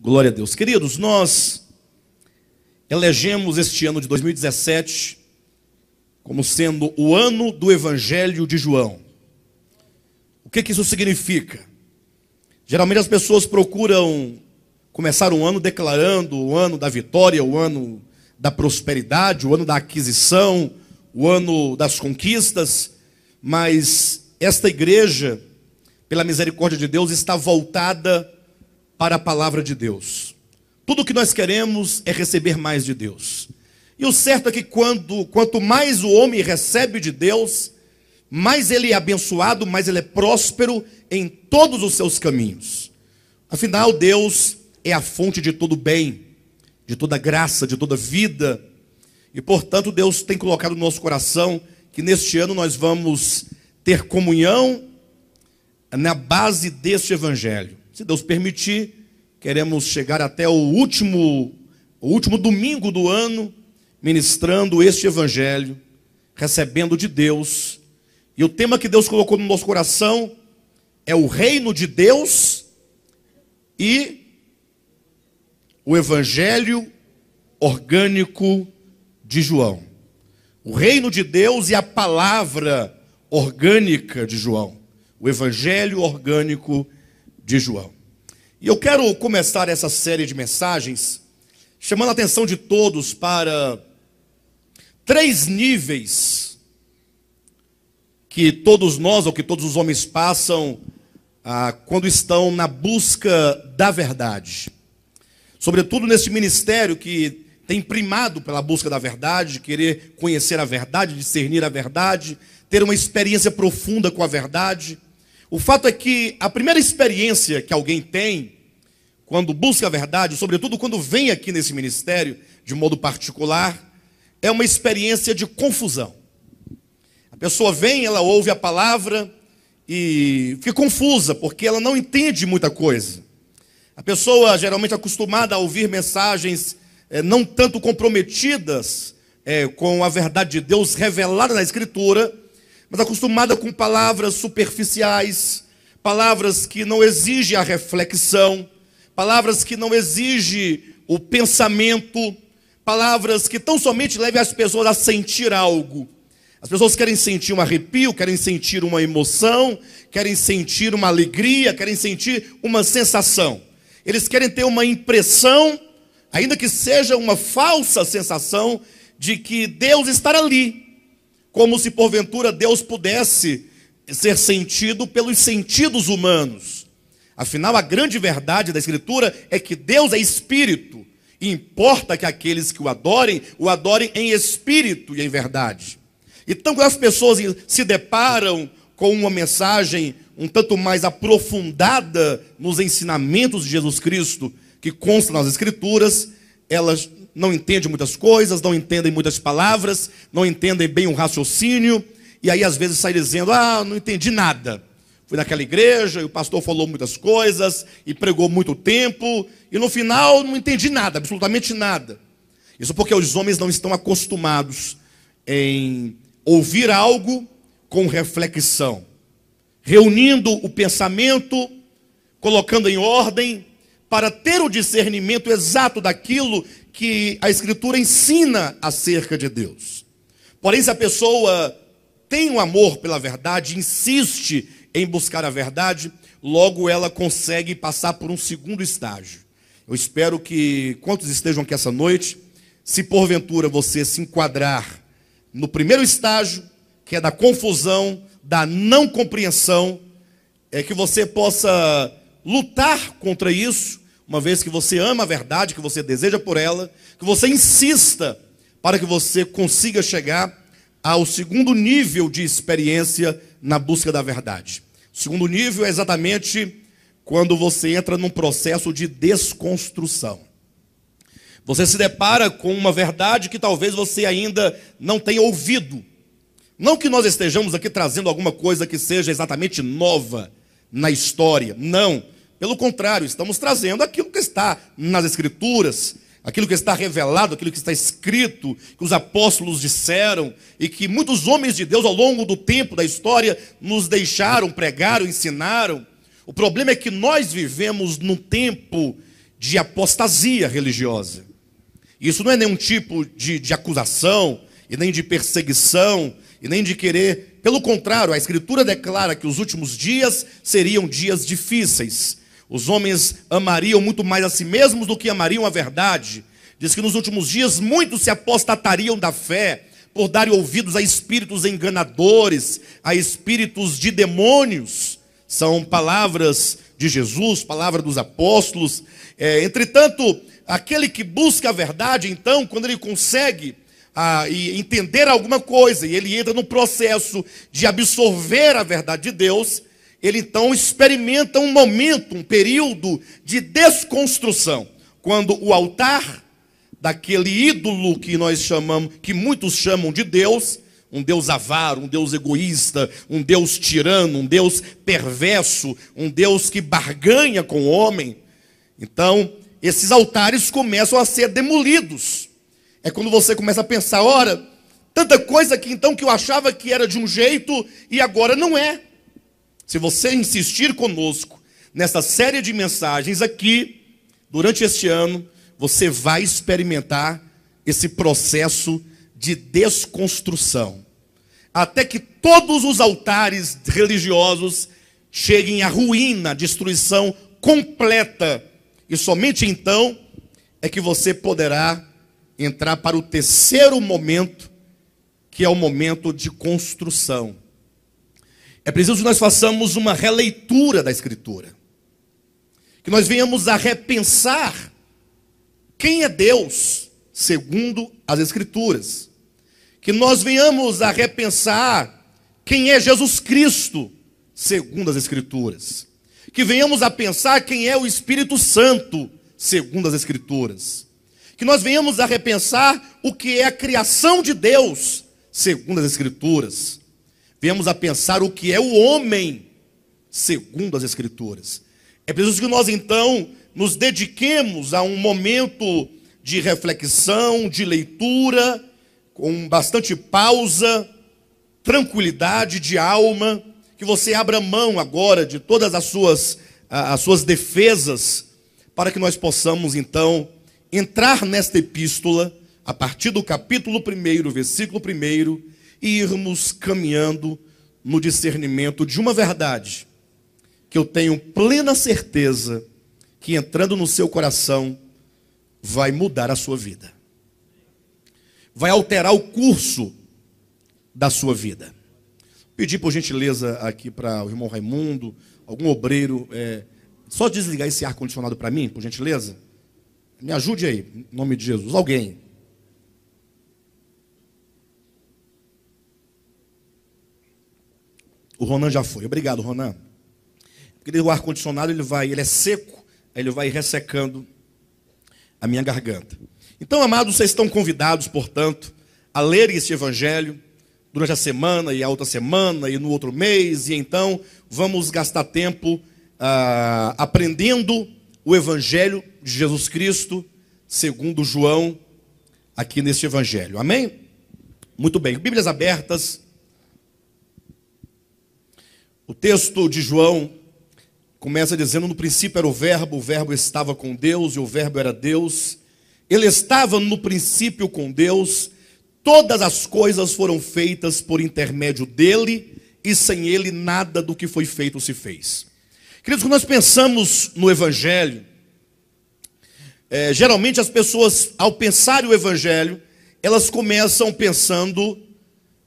Glória a Deus. Queridos, nós elegemos este ano de 2017 como sendo o ano do Evangelho de João. O que, que isso significa? Geralmente as pessoas procuram começar um ano declarando o ano da vitória, o ano da prosperidade, o ano da aquisição, o ano das conquistas, mas esta igreja, pela misericórdia de Deus, está voltada para a palavra de Deus. Tudo o que nós queremos é receber mais de Deus. E o certo é que quando, quanto mais o homem recebe de Deus, mais ele é abençoado, mais ele é próspero em todos os seus caminhos. Afinal, Deus é a fonte de todo bem, de toda graça, de toda vida. E portanto, Deus tem colocado no nosso coração que neste ano nós vamos ter comunhão na base deste evangelho. Se Deus permitir, Queremos chegar até o último, o último domingo do ano, ministrando este evangelho, recebendo de Deus. E o tema que Deus colocou no nosso coração é o reino de Deus e o evangelho orgânico de João. O reino de Deus e a palavra orgânica de João. O evangelho orgânico de João. E eu quero começar essa série de mensagens chamando a atenção de todos para três níveis que todos nós, ou que todos os homens passam ah, quando estão na busca da verdade. Sobretudo nesse ministério que tem primado pela busca da verdade, querer conhecer a verdade, discernir a verdade, ter uma experiência profunda com a verdade. O fato é que a primeira experiência que alguém tem quando busca a verdade, sobretudo quando vem aqui nesse ministério de modo particular, é uma experiência de confusão. A pessoa vem, ela ouve a palavra e fica confusa, porque ela não entende muita coisa. A pessoa geralmente acostumada a ouvir mensagens é, não tanto comprometidas é, com a verdade de Deus revelada na Escritura, mas acostumada com palavras superficiais, palavras que não exigem a reflexão, palavras que não exigem o pensamento, palavras que tão somente levem as pessoas a sentir algo. As pessoas querem sentir um arrepio, querem sentir uma emoção, querem sentir uma alegria, querem sentir uma sensação. Eles querem ter uma impressão, ainda que seja uma falsa sensação, de que Deus está ali, como se porventura Deus pudesse ser sentido pelos sentidos humanos. Afinal, a grande verdade da Escritura é que Deus é espírito. E importa que aqueles que o adorem, o adorem em espírito e em verdade. Então, quando as pessoas se deparam com uma mensagem um tanto mais aprofundada nos ensinamentos de Jesus Cristo, que consta nas Escrituras, elas não entendem muitas coisas, não entendem muitas palavras, não entendem bem o raciocínio, e aí às vezes sai dizendo: Ah, não entendi nada. Fui naquela igreja e o pastor falou muitas coisas e pregou muito tempo, e no final não entendi nada, absolutamente nada. Isso porque os homens não estão acostumados em ouvir algo com reflexão, reunindo o pensamento, colocando em ordem, para ter o discernimento exato daquilo que a Escritura ensina acerca de Deus. Porém, se a pessoa tem um amor pela verdade, insiste em buscar a verdade, logo ela consegue passar por um segundo estágio. Eu espero que quantos estejam aqui essa noite, se porventura você se enquadrar no primeiro estágio, que é da confusão, da não compreensão, é que você possa lutar contra isso uma vez que você ama a verdade, que você deseja por ela, que você insista para que você consiga chegar ao segundo nível de experiência na busca da verdade. O segundo nível é exatamente quando você entra num processo de desconstrução. Você se depara com uma verdade que talvez você ainda não tenha ouvido. Não que nós estejamos aqui trazendo alguma coisa que seja exatamente nova na história, não. Pelo contrário, estamos trazendo aquilo que está nas Escrituras, aquilo que está revelado, aquilo que está escrito, que os apóstolos disseram e que muitos homens de Deus ao longo do tempo da história nos deixaram, pregaram, ensinaram. O problema é que nós vivemos num tempo de apostasia religiosa. Isso não é nenhum tipo de, de acusação, e nem de perseguição, e nem de querer. Pelo contrário, a Escritura declara que os últimos dias seriam dias difíceis. Os homens amariam muito mais a si mesmos do que amariam a verdade. Diz que nos últimos dias muitos se apostatariam da fé por darem ouvidos a espíritos enganadores, a espíritos de demônios. São palavras de Jesus, palavra dos apóstolos. É, entretanto, aquele que busca a verdade, então, quando ele consegue a, e entender alguma coisa e ele entra no processo de absorver a verdade de Deus, ele então experimenta um momento, um período de desconstrução, quando o altar daquele ídolo que nós chamamos, que muitos chamam de Deus, um Deus avaro, um Deus egoísta, um Deus tirano, um Deus perverso, um Deus que barganha com o homem. Então, esses altares começam a ser demolidos. É quando você começa a pensar, ora, tanta coisa que então que eu achava que era de um jeito e agora não é. Se você insistir conosco nessa série de mensagens aqui, durante este ano, você vai experimentar esse processo de desconstrução. Até que todos os altares religiosos cheguem à ruína, à destruição completa. E somente então é que você poderá entrar para o terceiro momento, que é o momento de construção. É preciso que nós façamos uma releitura da Escritura, que nós venhamos a repensar quem é Deus segundo as Escrituras, que nós venhamos a repensar quem é Jesus Cristo segundo as Escrituras, que venhamos a pensar quem é o Espírito Santo segundo as Escrituras, que nós venhamos a repensar o que é a criação de Deus segundo as Escrituras viemos a pensar o que é o homem, segundo as Escrituras. É preciso que nós, então, nos dediquemos a um momento de reflexão, de leitura, com bastante pausa, tranquilidade de alma, que você abra mão agora de todas as suas, as suas defesas, para que nós possamos, então, entrar nesta epístola, a partir do capítulo 1, versículo 1 e irmos caminhando no discernimento de uma verdade que eu tenho plena certeza que entrando no seu coração vai mudar a sua vida. Vai alterar o curso da sua vida. Pedir por gentileza aqui para o irmão Raimundo, algum obreiro, é, só desligar esse ar-condicionado para mim, por gentileza. Me ajude aí, em nome de Jesus. Alguém. O Ronan já foi. Obrigado, Ronan. Porque o ar-condicionado ele vai, ele é seco, ele vai ressecando a minha garganta. Então, amados, vocês estão convidados, portanto, a ler este evangelho durante a semana e a outra semana e no outro mês, e então vamos gastar tempo ah, aprendendo o evangelho de Jesus Cristo, segundo João, aqui neste evangelho. Amém? Muito bem. Bíblias abertas o texto de João começa dizendo: No princípio era o Verbo, o Verbo estava com Deus e o Verbo era Deus. Ele estava no princípio com Deus. Todas as coisas foram feitas por intermédio dele e sem ele nada do que foi feito se fez. Queridos, quando nós pensamos no Evangelho, é, geralmente as pessoas, ao pensar o Evangelho, elas começam pensando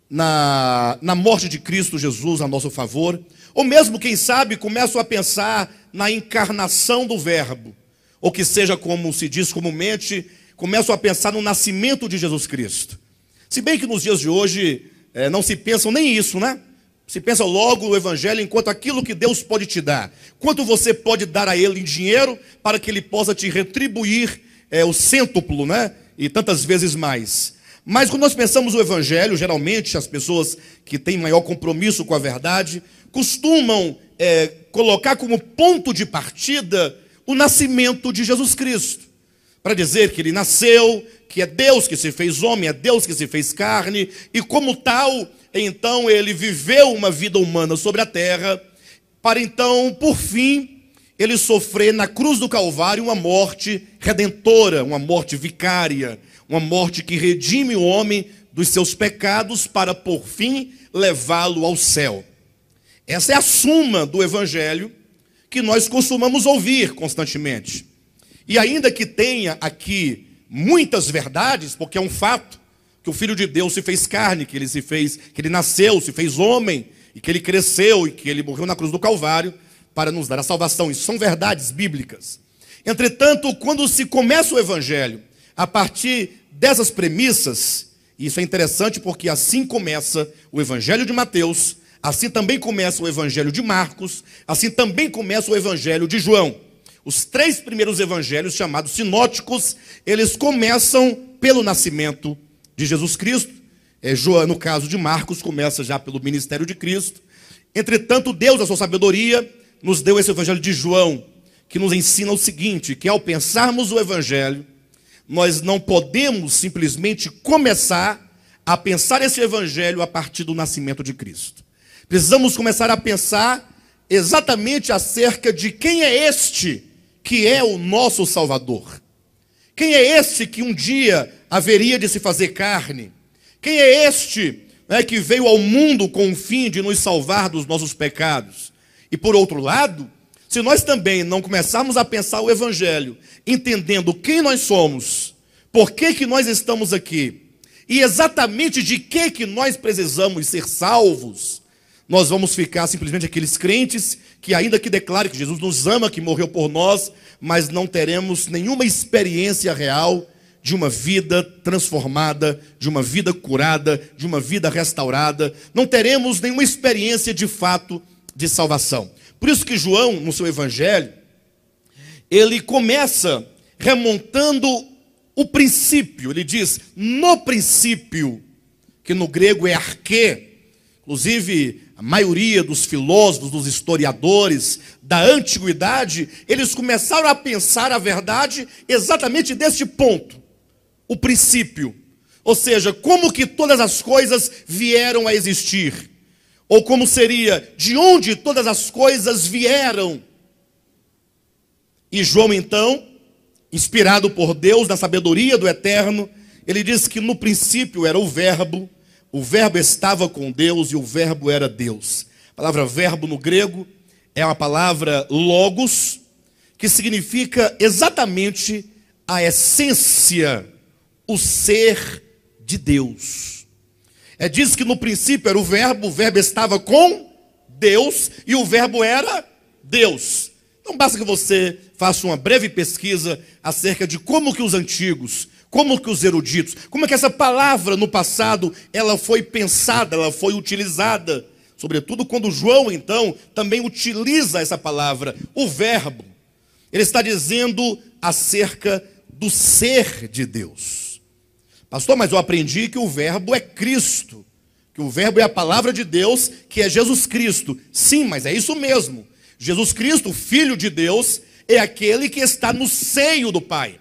na, na morte de Cristo Jesus a nosso favor, ou mesmo, quem sabe, começam a pensar na encarnação do Verbo, ou que seja, como se diz comumente, começam a pensar no nascimento de Jesus Cristo. Se bem que nos dias de hoje é, não se pensam nem isso, né? Se pensa logo o Evangelho enquanto aquilo que Deus pode te dar. Quanto você pode dar a Ele em dinheiro para que Ele possa te retribuir é, o cêntuplo, né? E tantas vezes mais. Mas quando nós pensamos o evangelho, geralmente as pessoas que têm maior compromisso com a verdade costumam é, colocar como ponto de partida o nascimento de Jesus Cristo, para dizer que ele nasceu, que é Deus que se fez homem, é Deus que se fez carne, e como tal, então ele viveu uma vida humana sobre a terra, para então, por fim, ele sofrer na cruz do Calvário uma morte redentora, uma morte vicária uma morte que redime o homem dos seus pecados para, por fim, levá-lo ao céu. Essa é a suma do Evangelho que nós costumamos ouvir constantemente. E ainda que tenha aqui muitas verdades, porque é um fato que o Filho de Deus se fez carne, que ele se fez, que ele nasceu, se fez homem, e que ele cresceu e que ele morreu na cruz do Calvário para nos dar a salvação. Isso são verdades bíblicas. Entretanto, quando se começa o Evangelho a partir dessas premissas, isso é interessante porque assim começa o Evangelho de Mateus, assim também começa o Evangelho de Marcos, assim também começa o Evangelho de João. Os três primeiros evangelhos, chamados sinóticos, eles começam pelo nascimento de Jesus Cristo. É, João, no caso de Marcos, começa já pelo ministério de Cristo. Entretanto, Deus, a sua sabedoria, nos deu esse evangelho de João, que nos ensina o seguinte: que ao pensarmos o evangelho, nós não podemos simplesmente começar a pensar esse evangelho a partir do nascimento de Cristo. Precisamos começar a pensar exatamente acerca de quem é este que é o nosso Salvador. Quem é este que um dia haveria de se fazer carne? Quem é este né, que veio ao mundo com o fim de nos salvar dos nossos pecados? E por outro lado, se nós também não começarmos a pensar o Evangelho, entendendo quem nós somos, por que, que nós estamos aqui e exatamente de que, que nós precisamos ser salvos, nós vamos ficar simplesmente aqueles crentes que, ainda que declarem que Jesus nos ama, que morreu por nós, mas não teremos nenhuma experiência real de uma vida transformada, de uma vida curada, de uma vida restaurada, não teremos nenhuma experiência de fato de salvação. Por isso que João, no seu evangelho, ele começa remontando o princípio. Ele diz: "No princípio", que no grego é arquê. Inclusive, a maioria dos filósofos, dos historiadores da antiguidade, eles começaram a pensar a verdade exatamente deste ponto, o princípio. Ou seja, como que todas as coisas vieram a existir? Ou como seria, de onde todas as coisas vieram? E João, então, inspirado por Deus na sabedoria do eterno, ele diz que no princípio era o Verbo, o Verbo estava com Deus e o Verbo era Deus. A palavra verbo no grego é uma palavra logos, que significa exatamente a essência, o ser de Deus. É, diz que no princípio era o verbo, o verbo estava com Deus e o verbo era Deus. Então basta que você faça uma breve pesquisa acerca de como que os antigos, como que os eruditos, como é que essa palavra no passado ela foi pensada, ela foi utilizada, sobretudo quando João então também utiliza essa palavra, o verbo. Ele está dizendo acerca do ser de Deus. Pastor, mas eu aprendi que o Verbo é Cristo, que o Verbo é a palavra de Deus, que é Jesus Cristo. Sim, mas é isso mesmo. Jesus Cristo, Filho de Deus, é aquele que está no seio do Pai.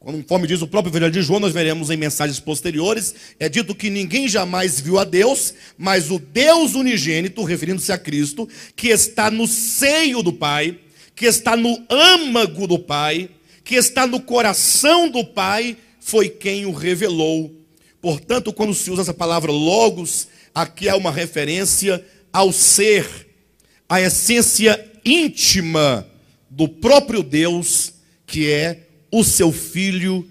Conforme diz o próprio Evangelho de João, nós veremos em mensagens posteriores, é dito que ninguém jamais viu a Deus, mas o Deus unigênito, referindo-se a Cristo, que está no seio do Pai, que está no âmago do Pai, que está no coração do Pai, foi quem o revelou. Portanto, quando se usa essa palavra logos, aqui há uma referência ao ser, à essência íntima do próprio Deus, que é o seu filho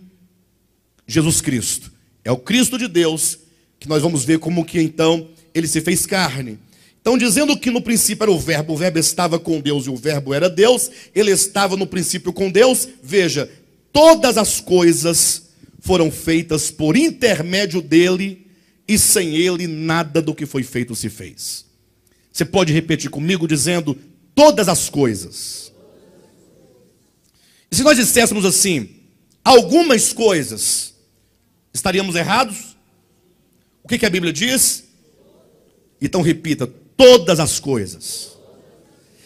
Jesus Cristo. É o Cristo de Deus que nós vamos ver como que então ele se fez carne. Então, dizendo que no princípio era o Verbo, o Verbo estava com Deus e o Verbo era Deus, ele estava no princípio com Deus. Veja, todas as coisas foram feitas por intermédio dele, e sem ele nada do que foi feito se fez. Você pode repetir comigo dizendo: todas as coisas. E se nós disséssemos assim, algumas coisas, estaríamos errados? O que, que a Bíblia diz? Então repita: todas as coisas.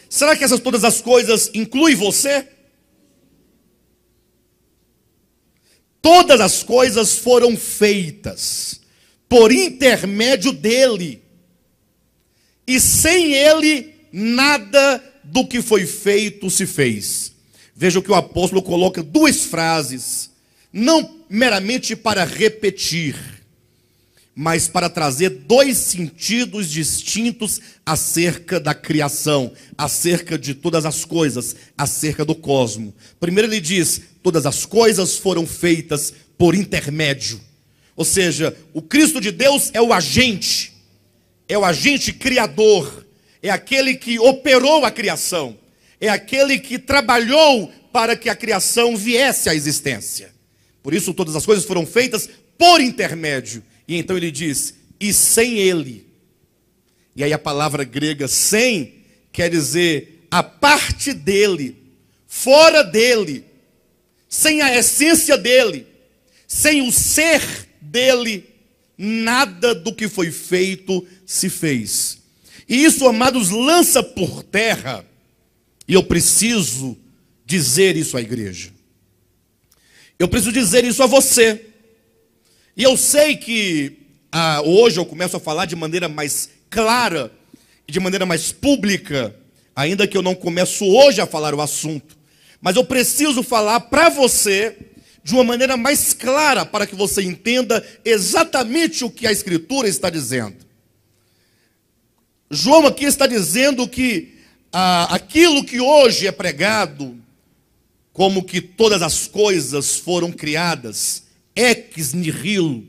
Será que essas todas as coisas incluem você? Todas as coisas foram feitas por intermédio dele. E sem ele, nada do que foi feito se fez. Veja que o apóstolo coloca duas frases, não meramente para repetir, mas para trazer dois sentidos distintos acerca da criação, acerca de todas as coisas, acerca do cosmo. Primeiro ele diz: todas as coisas foram feitas por intermédio. Ou seja, o Cristo de Deus é o agente, é o agente criador, é aquele que operou a criação, é aquele que trabalhou para que a criação viesse à existência. Por isso, todas as coisas foram feitas por intermédio. E então ele diz: e sem ele. E aí a palavra grega sem quer dizer a parte dele, fora dele, sem a essência dele, sem o ser dele, nada do que foi feito se fez. E isso, amados, lança por terra, e eu preciso dizer isso à igreja. Eu preciso dizer isso a você. E eu sei que ah, hoje eu começo a falar de maneira mais clara e de maneira mais pública, ainda que eu não começo hoje a falar o assunto, mas eu preciso falar para você de uma maneira mais clara para que você entenda exatamente o que a Escritura está dizendo. João aqui está dizendo que ah, aquilo que hoje é pregado, como que todas as coisas foram criadas ex nihil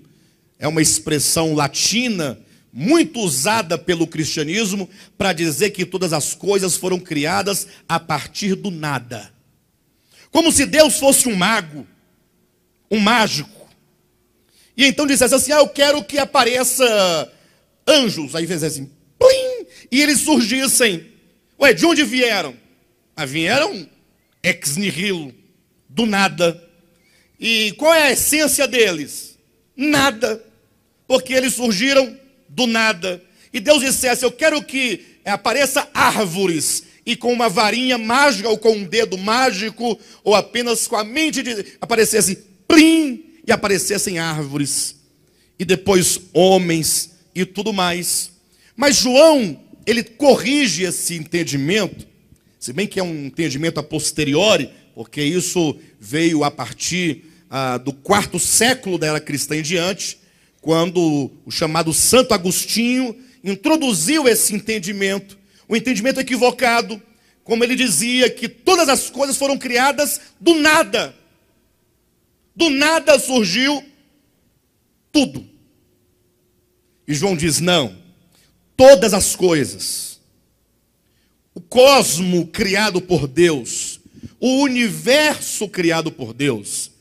é uma expressão latina muito usada pelo cristianismo para dizer que todas as coisas foram criadas a partir do nada. Como se Deus fosse um mago, um mágico. E então dissesse assim: ah, eu quero que apareça anjos. Aí fez assim, plim, e eles surgissem. Ué, de onde vieram? Ah, vieram ex nihilo, do nada. E qual é a essência deles? Nada. Porque eles surgiram do nada. E Deus dissesse: Eu quero que apareça árvores. E com uma varinha mágica, ou com um dedo mágico, ou apenas com a mente de... aparecesse plim e aparecessem árvores. E depois homens e tudo mais. Mas João, ele corrige esse entendimento, se bem que é um entendimento a posteriori, porque isso veio a partir ah, do quarto século da era cristã em diante, quando o chamado Santo Agostinho introduziu esse entendimento, o um entendimento equivocado, como ele dizia que todas as coisas foram criadas do nada. Do nada surgiu tudo. E João diz: não, todas as coisas, o cosmo criado por Deus, o universo criado por Deus,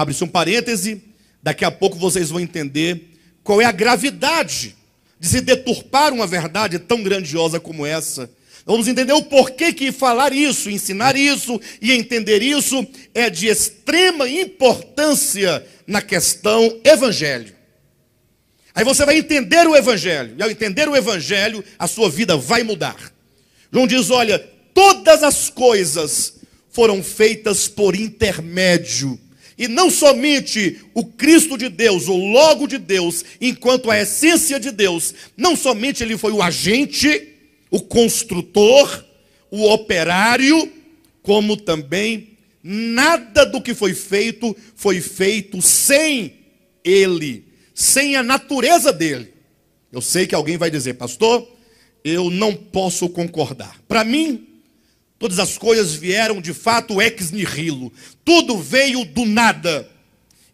Abre-se um parêntese, daqui a pouco vocês vão entender qual é a gravidade de se deturpar uma verdade tão grandiosa como essa. Então, vamos entender o porquê que falar isso, ensinar isso e entender isso é de extrema importância na questão evangelho. Aí você vai entender o evangelho, e ao entender o evangelho, a sua vida vai mudar. João diz: Olha, todas as coisas foram feitas por intermédio e não somente o Cristo de Deus, o Logo de Deus, enquanto a essência de Deus, não somente ele foi o agente, o construtor, o operário, como também nada do que foi feito foi feito sem ele, sem a natureza dele. Eu sei que alguém vai dizer, pastor, eu não posso concordar. Para mim, Todas as coisas vieram de fato ex nihilo. Tudo veio do nada.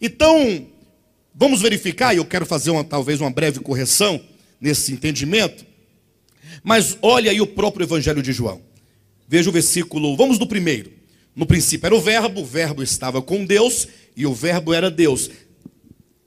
Então, vamos verificar, e eu quero fazer uma, talvez uma breve correção nesse entendimento. Mas olha aí o próprio Evangelho de João. Veja o versículo, vamos do primeiro. No princípio era o Verbo, o Verbo estava com Deus e o Verbo era Deus.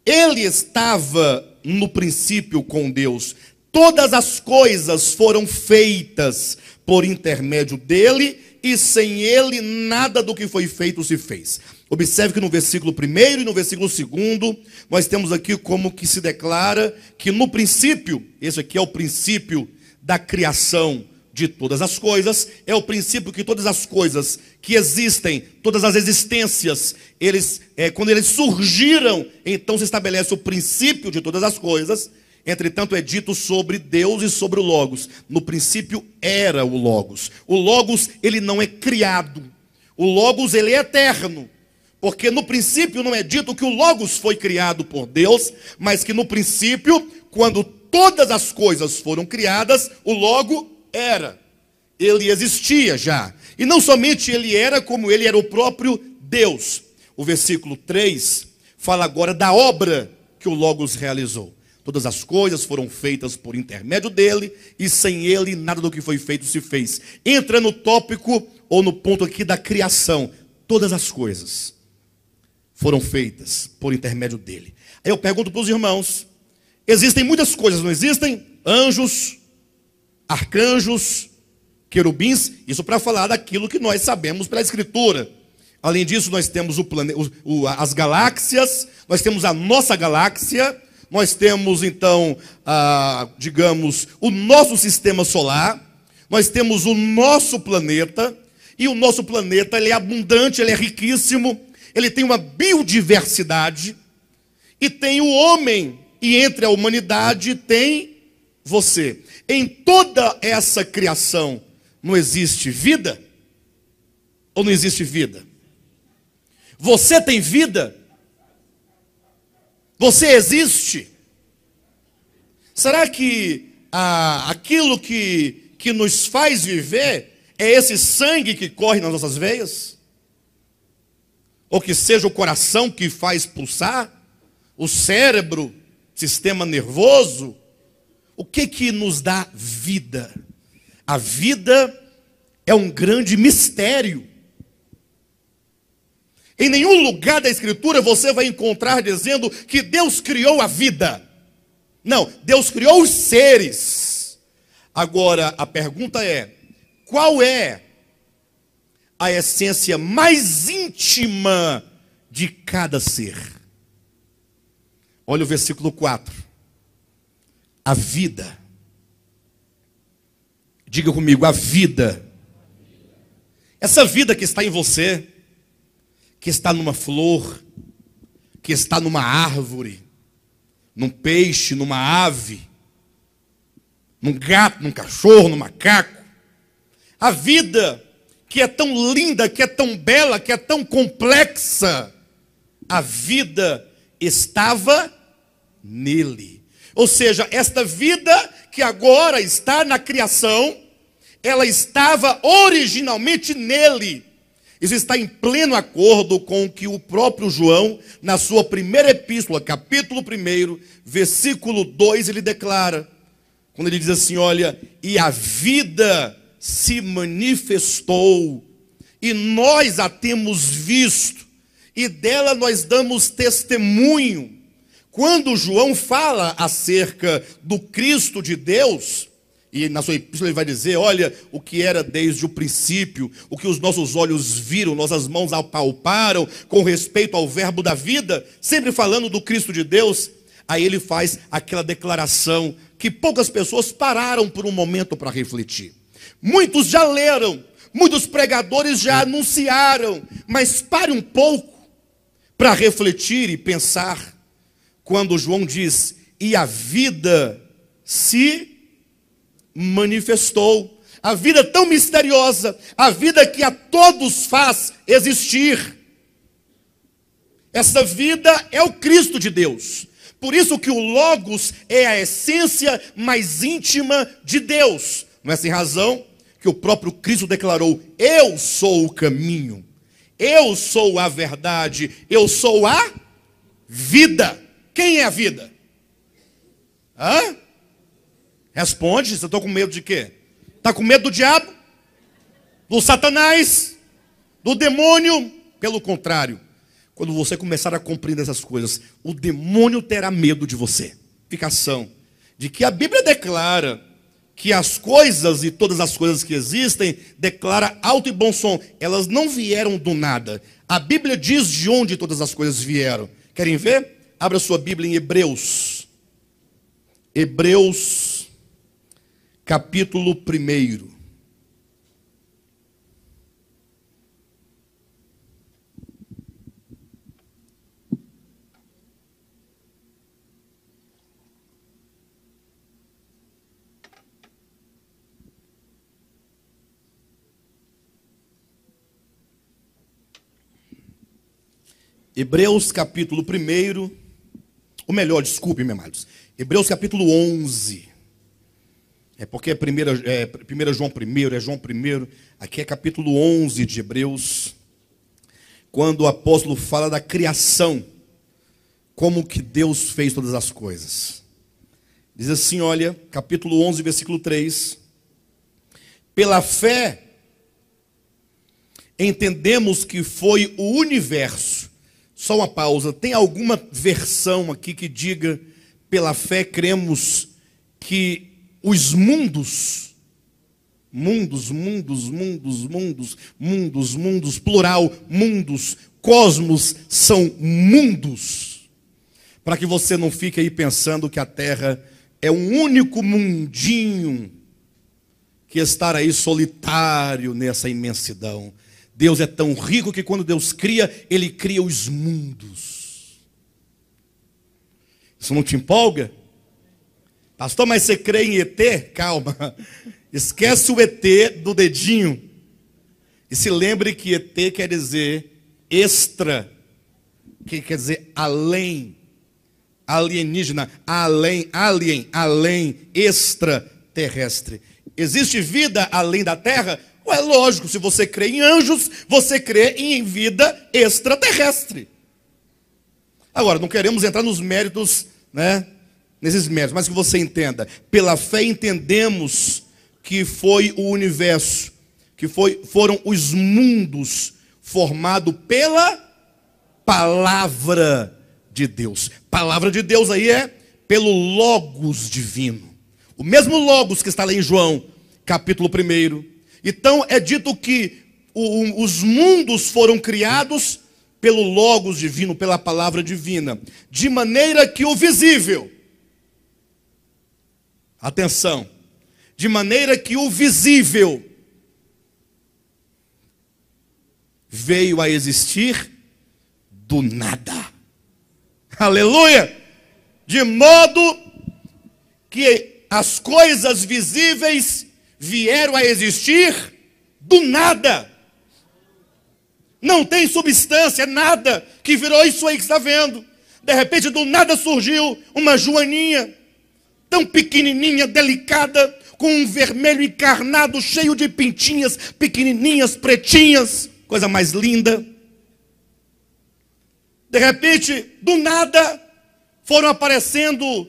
Ele estava no princípio com Deus. Todas as coisas foram feitas por intermédio dele, e sem ele nada do que foi feito se fez. Observe que no versículo 1 e no versículo 2, nós temos aqui como que se declara que no princípio, esse aqui é o princípio da criação de todas as coisas, é o princípio que todas as coisas que existem, todas as existências, eles, é, quando eles surgiram, então se estabelece o princípio de todas as coisas. Entretanto, é dito sobre Deus e sobre o Logos. No princípio era o Logos. O Logos, ele não é criado. O Logos, ele é eterno. Porque no princípio não é dito que o Logos foi criado por Deus, mas que no princípio, quando todas as coisas foram criadas, o Logo era. Ele existia já. E não somente ele era, como ele era o próprio Deus. O versículo 3 fala agora da obra que o Logos realizou. Todas as coisas foram feitas por intermédio dele, e sem ele nada do que foi feito se fez. Entra no tópico ou no ponto aqui da criação. Todas as coisas foram feitas por intermédio dele. Aí eu pergunto para os irmãos: existem muitas coisas, não existem? Anjos, arcanjos, querubins, isso para falar daquilo que nós sabemos pela Escritura. Além disso, nós temos o plane... o, o, as galáxias, nós temos a nossa galáxia, nós temos então, ah, digamos, o nosso sistema solar, nós temos o nosso planeta, e o nosso planeta ele é abundante, ele é riquíssimo, ele tem uma biodiversidade, e tem o homem, e entre a humanidade tem você. Em toda essa criação não existe vida? Ou não existe vida? Você tem vida? Você existe? Será que ah, aquilo que, que nos faz viver é esse sangue que corre nas nossas veias? Ou que seja o coração que faz pulsar? O cérebro, sistema nervoso? O que que nos dá vida? A vida é um grande mistério. Em nenhum lugar da Escritura você vai encontrar dizendo que Deus criou a vida. Não, Deus criou os seres. Agora, a pergunta é: qual é a essência mais íntima de cada ser? Olha o versículo 4. A vida. Diga comigo, a vida. Essa vida que está em você que está numa flor, que está numa árvore, num peixe, numa ave, num gato, num cachorro, num macaco. A vida que é tão linda, que é tão bela, que é tão complexa, a vida estava nele. Ou seja, esta vida que agora está na criação, ela estava originalmente nele. Isso está em pleno acordo com o que o próprio João, na sua primeira epístola, capítulo 1, versículo 2, ele declara. Quando ele diz assim: Olha, e a vida se manifestou, e nós a temos visto, e dela nós damos testemunho. Quando João fala acerca do Cristo de Deus, e na sua epístola ele vai dizer: olha o que era desde o princípio, o que os nossos olhos viram, nossas mãos apalparam com respeito ao verbo da vida, sempre falando do Cristo de Deus. Aí ele faz aquela declaração que poucas pessoas pararam por um momento para refletir. Muitos já leram, muitos pregadores já anunciaram, mas pare um pouco para refletir e pensar quando João diz: e a vida se manifestou. A vida tão misteriosa, a vida que a todos faz existir. Essa vida é o Cristo de Deus. Por isso que o Logos é a essência mais íntima de Deus. Não é sem razão que o próprio Cristo declarou: Eu sou o caminho, eu sou a verdade, eu sou a vida. Quem é a vida? Hã? Responde, você está com medo de quê? Está com medo do diabo? Do Satanás? Do demônio? Pelo contrário, quando você começar a compreender essas coisas, o demônio terá medo de você. Ficação de que a Bíblia declara que as coisas e todas as coisas que existem, declara alto e bom som, elas não vieram do nada. A Bíblia diz de onde todas as coisas vieram. Querem ver? Abra sua Bíblia em Hebreus. Hebreus capítulo 1. Hebreus capítulo 1, ou melhor, desculpe, meus amados, Hebreus capítulo 11. É porque é 1 é, é, João 1, é João 1, aqui é capítulo 11 de Hebreus, quando o apóstolo fala da criação, como que Deus fez todas as coisas. Diz assim, olha, capítulo 11, versículo 3. Pela fé, entendemos que foi o universo. Só uma pausa. Tem alguma versão aqui que diga, pela fé cremos que os mundos, mundos, mundos, mundos, mundos, mundos, mundos, plural, mundos, cosmos são mundos, para que você não fique aí pensando que a Terra é um único mundinho que está aí solitário nessa imensidão. Deus é tão rico que quando Deus cria, Ele cria os mundos. Isso não te empolga? Pastor, mas você crê em ET? Calma. Esquece o ET do dedinho. E se lembre que ET quer dizer extra, que quer dizer além, alienígena, além, alien, além, extraterrestre. Existe vida além da Terra? É lógico, se você crê em anjos, você crê em vida extraterrestre. Agora, não queremos entrar nos méritos, né? nesses métodos, mas que você entenda. Pela fé entendemos que foi o universo, que foi, foram os mundos formado pela palavra de Deus. Palavra de Deus aí é pelo logos divino. O mesmo logos que está lá em João, capítulo 1. Então é dito que o, os mundos foram criados pelo logos divino, pela palavra divina, de maneira que o visível Atenção. De maneira que o visível veio a existir do nada. Aleluia! De modo que as coisas visíveis vieram a existir do nada. Não tem substância, nada que virou isso aí que está vendo. De repente, do nada surgiu uma joaninha tão pequenininha, delicada, com um vermelho encarnado cheio de pintinhas, pequenininhas, pretinhas, coisa mais linda. De repente, do nada, foram aparecendo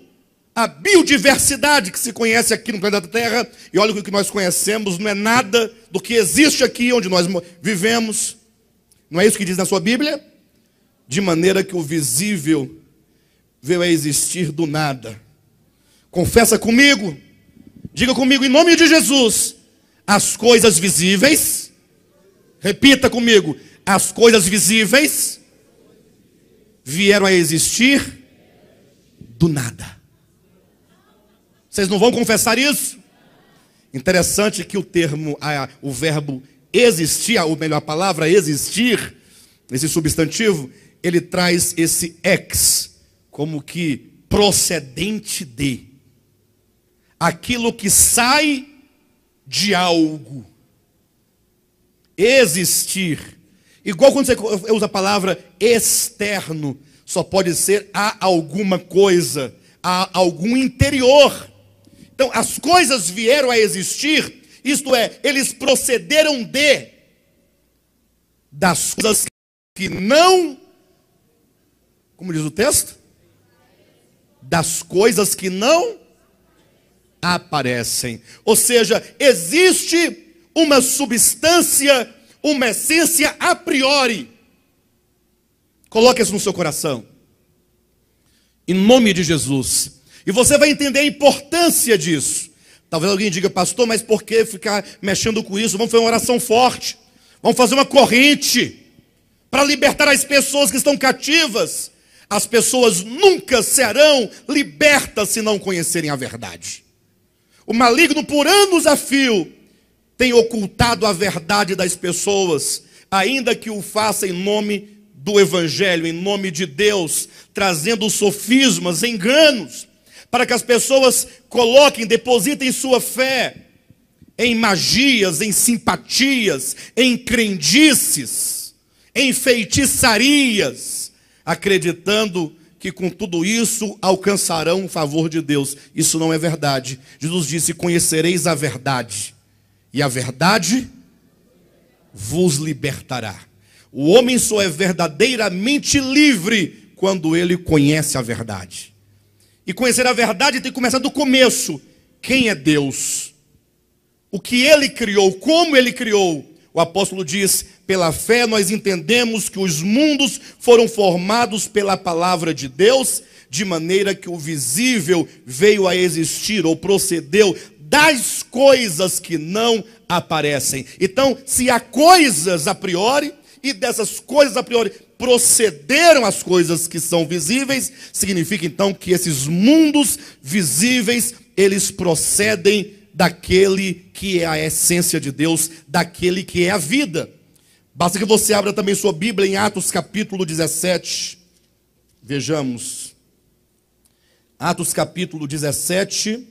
a biodiversidade que se conhece aqui no planeta Terra, e olha o que nós conhecemos não é nada do que existe aqui onde nós vivemos. Não é isso que diz na sua Bíblia? De maneira que o visível veio a existir do nada Confessa comigo. Diga comigo em nome de Jesus. As coisas visíveis. Repita comigo. As coisas visíveis vieram a existir do nada. Vocês não vão confessar isso? Interessante que o termo, o verbo existir, ou melhor, a palavra existir, esse substantivo, ele traz esse ex, como que procedente de aquilo que sai de algo. Existir. Igual quando você usa a palavra externo, só pode ser a alguma coisa, a algum interior. Então, as coisas vieram a existir, isto é, eles procederam de das coisas que não Como diz o texto? Das coisas que não aparecem. Ou seja, existe uma substância, uma essência a priori. Coloque isso no seu coração. Em nome de Jesus. E você vai entender a importância disso. Talvez alguém diga, pastor, mas por que ficar mexendo com isso? Vamos fazer uma oração forte. Vamos fazer uma corrente para libertar as pessoas que estão cativas. As pessoas nunca serão libertas se não conhecerem a verdade. O maligno, por anos a fio, tem ocultado a verdade das pessoas, ainda que o faça em nome do Evangelho, em nome de Deus, trazendo sofismas, enganos, para que as pessoas coloquem, depositem sua fé em magias, em simpatias, em crendices, em feitiçarias, acreditando que com tudo isso alcançarão o favor de Deus. Isso não é verdade. Jesus disse: Conhecereis a verdade, e a verdade vos libertará. O homem só é verdadeiramente livre quando ele conhece a verdade. E conhecer a verdade tem que começar do começo. Quem é Deus? O que ele criou, como ele criou o apóstolo diz: pela fé nós entendemos que os mundos foram formados pela palavra de Deus, de maneira que o visível veio a existir ou procedeu das coisas que não aparecem. Então, se há coisas a priori, e dessas coisas a priori procederam as coisas que são visíveis, significa então que esses mundos visíveis, eles procedem daquele que é a essência de Deus, daquele que é a vida. Basta que você abra também sua Bíblia em Atos capítulo 17. Vejamos. Atos capítulo 17.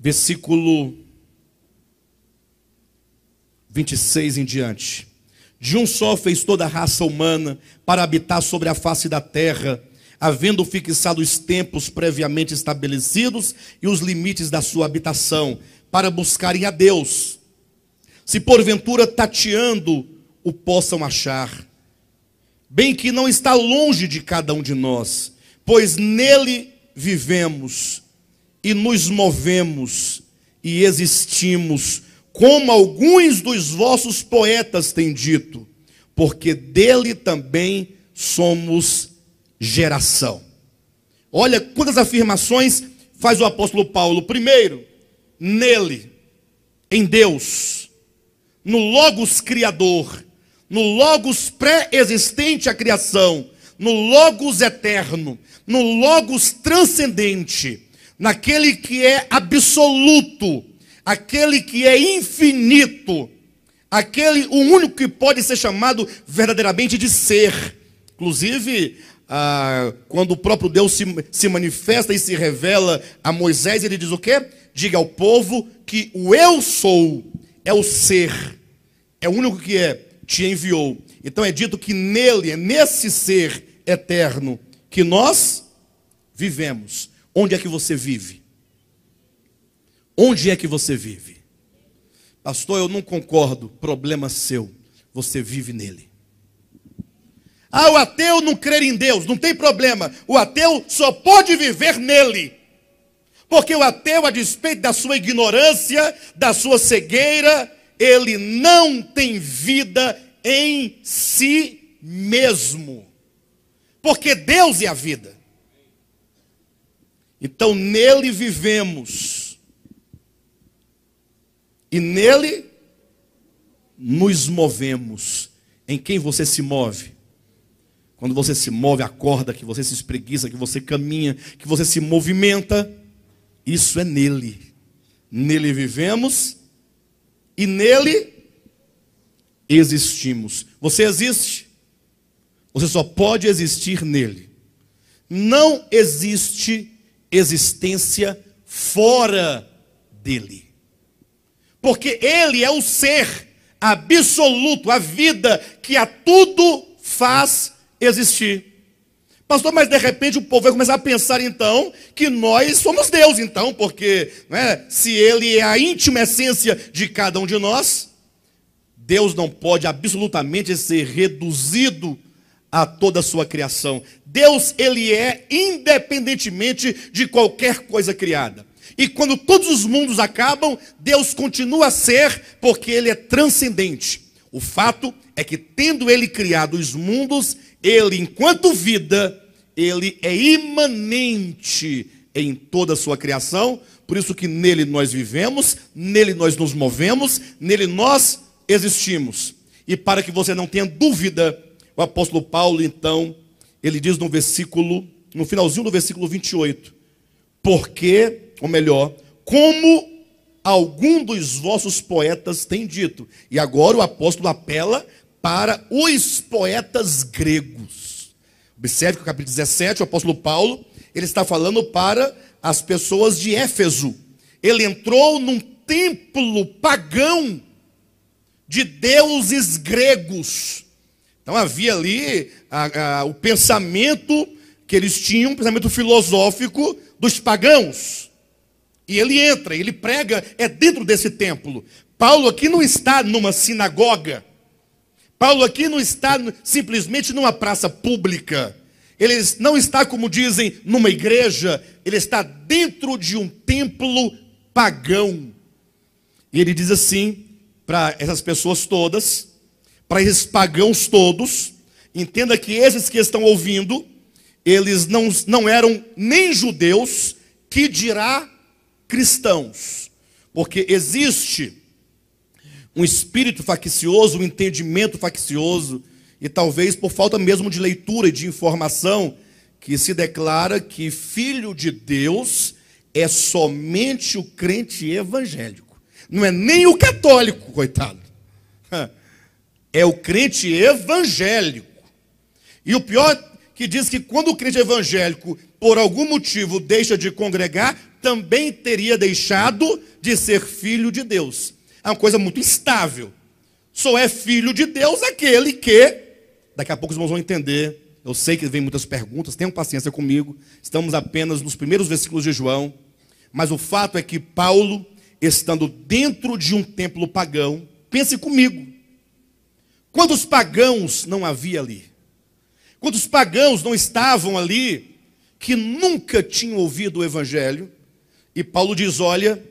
Versículo 26 em diante. De um só fez toda a raça humana para habitar sobre a face da terra, havendo fixado os tempos previamente estabelecidos e os limites da sua habitação, para buscarem a Deus. Se porventura tateando o possam achar, bem que não está longe de cada um de nós, pois nele vivemos e nos movemos e existimos como alguns dos vossos poetas têm dito, porque dele também somos geração. Olha quantas afirmações faz o apóstolo Paulo. Primeiro, nele, em Deus, no Logos Criador, no Logos pré-existente à criação, no Logos eterno, no Logos transcendente, naquele que é absoluto aquele que é infinito, aquele, o único que pode ser chamado verdadeiramente de ser. Inclusive, ah, quando o próprio Deus se, se manifesta e se revela a Moisés, ele diz o quê? Diga ao povo que o eu sou é o ser, é o único que é, te enviou. Então é dito que nele, é nesse ser eterno que nós vivemos. Onde é que você vive? Onde é que você vive? Pastor, eu não concordo. Problema seu. Você vive nele. Ah, o ateu não crer em Deus. Não tem problema. O ateu só pode viver nele. Porque o ateu, a despeito da sua ignorância, da sua cegueira, ele não tem vida em si mesmo. Porque Deus é a vida. Então nele vivemos e nele nos movemos. Em quem você se move? Quando você se move, acorda, que você se espreguiça, que você caminha, que você se movimenta, isso é nele. Nele vivemos e nele existimos. Você existe? Você só pode existir nele. Não existe existência fora dele porque ele é o ser absoluto, a vida que a tudo faz existir. Pastor, mas de repente o povo vai começar a pensar então que nós somos Deus, então, porque é, se Ele é a íntima essência de cada um de nós, Deus não pode absolutamente ser reduzido a toda a sua criação. Deus, Ele é independentemente de qualquer coisa criada. E quando todos os mundos acabam, Deus continua a ser, porque ele é transcendente. O fato é que, tendo ele criado os mundos, ele, enquanto vida, ele é imanente em toda a sua criação, por isso que nele nós vivemos, nele nós nos movemos, nele nós existimos. E para que você não tenha dúvida, o apóstolo Paulo, então, ele diz no versículo, no finalzinho do versículo 28, porque ou melhor, como algum dos vossos poetas tem dito. E agora o apóstolo apela para os poetas gregos. Observe que o capítulo 17, o apóstolo Paulo, ele está falando para as pessoas de Éfeso. Ele entrou num templo pagão de deuses gregos. Então havia ali a, a, o pensamento que eles tinham, um pensamento filosófico dos pagãos. E ele entra, ele prega, é dentro desse templo. Paulo aqui não está numa sinagoga. Paulo aqui não está simplesmente numa praça pública. Ele não está, como dizem, numa igreja. Ele está dentro de um templo pagão. E ele diz assim para essas pessoas todas, para esses pagãos todos: entenda que esses que estão ouvindo, eles não, não eram nem judeus, que dirá cristãos, porque existe um espírito faccioso, um entendimento faccioso, e talvez por falta mesmo de leitura e de informação, que se declara que filho de Deus é somente o crente evangélico. Não é nem o católico, coitado. É o crente evangélico. E o pior que diz que quando o crente evangélico, por algum motivo, deixa de congregar, também teria deixado de ser filho de Deus. É uma coisa muito instável. Só é filho de Deus aquele que. Daqui a pouco os irmãos vão entender. Eu sei que vem muitas perguntas, tenham paciência comigo. Estamos apenas nos primeiros versículos de João. Mas o fato é que Paulo, estando dentro de um templo pagão, pense comigo. Quantos pagãos não havia ali? Quantos pagãos não estavam ali que nunca tinham ouvido o evangelho? E Paulo diz: Olha,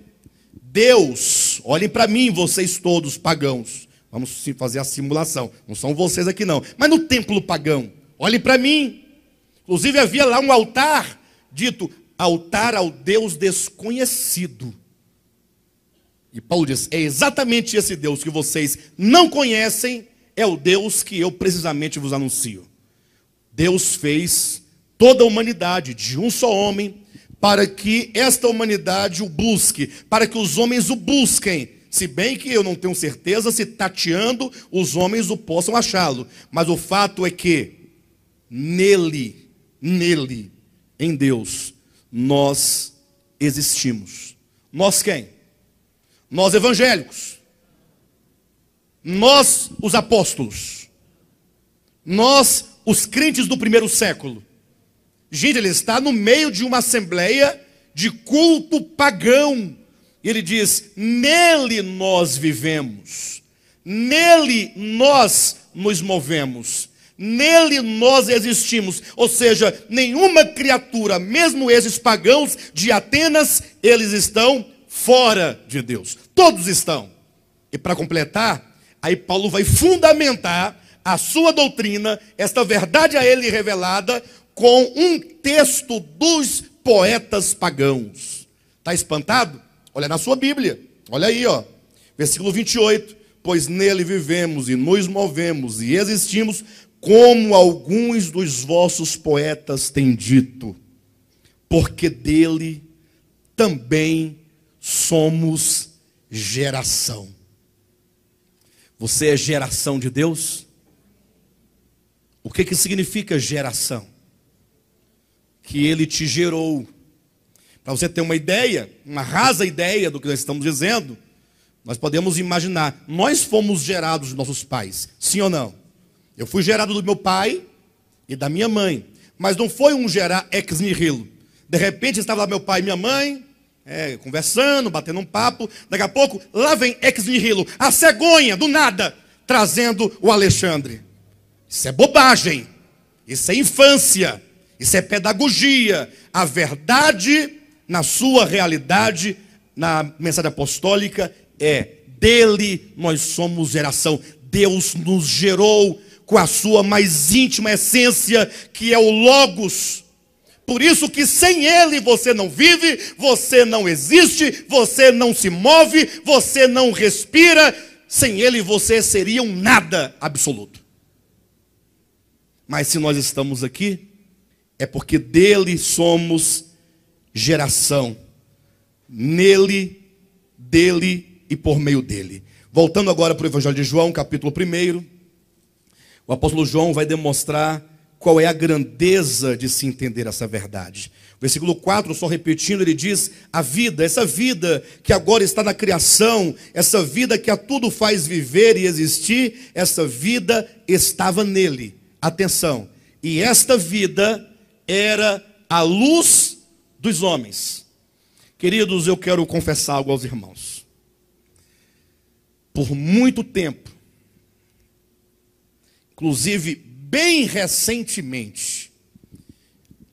Deus, olhem para mim, vocês todos pagãos. Vamos fazer a simulação. Não são vocês aqui, não. Mas no templo pagão, olhem para mim. Inclusive havia lá um altar, dito altar ao Deus desconhecido. E Paulo diz: é exatamente esse Deus que vocês não conhecem, é o Deus que eu precisamente vos anuncio. Deus fez toda a humanidade de um só homem para que esta humanidade o busque, para que os homens o busquem. Se bem que eu não tenho certeza se tateando os homens o possam achá-lo, mas o fato é que nele, nele, em Deus, nós existimos. Nós quem? Nós evangélicos. Nós os apóstolos. Nós os crentes do primeiro século. Gente, ele está no meio de uma assembleia de culto pagão. ele diz: nele nós vivemos, nele nós nos movemos, nele nós existimos. Ou seja, nenhuma criatura, mesmo esses pagãos de Atenas, eles estão fora de Deus. Todos estão. E para completar, aí Paulo vai fundamentar a sua doutrina, esta verdade a ele revelada, com um texto dos poetas pagãos. Está espantado? Olha na sua Bíblia. Olha aí, ó. Versículo 28. Pois nele vivemos e nos movemos e existimos, como alguns dos vossos poetas têm dito, porque dele também somos geração. Você é geração de Deus? O que, que significa geração? que ele te gerou. Para você ter uma ideia, uma rasa ideia do que nós estamos dizendo, nós podemos imaginar, nós fomos gerados dos nossos pais, sim ou não? Eu fui gerado do meu pai e da minha mãe, mas não foi um gerar ex nihilo. De repente estava lá meu pai e minha mãe, é, conversando, batendo um papo, daqui a pouco lá vem ex nihilo, a cegonha do nada, trazendo o Alexandre. Isso é bobagem. Isso é infância. Isso é pedagogia. A verdade, na sua realidade, na mensagem apostólica, é: dele nós somos geração. Deus nos gerou com a sua mais íntima essência, que é o Logos. Por isso que sem ele você não vive, você não existe, você não se move, você não respira. Sem ele você seria um nada absoluto. Mas se nós estamos aqui, é porque dele somos geração. Nele, dele e por meio dele. Voltando agora para o Evangelho de João, capítulo 1, o apóstolo João vai demonstrar qual é a grandeza de se entender essa verdade. Versículo 4, só repetindo, ele diz: A vida, essa vida que agora está na criação, essa vida que a tudo faz viver e existir, essa vida estava nele. Atenção, e esta vida era a luz dos homens. Queridos, eu quero confessar algo aos irmãos. Por muito tempo, inclusive bem recentemente,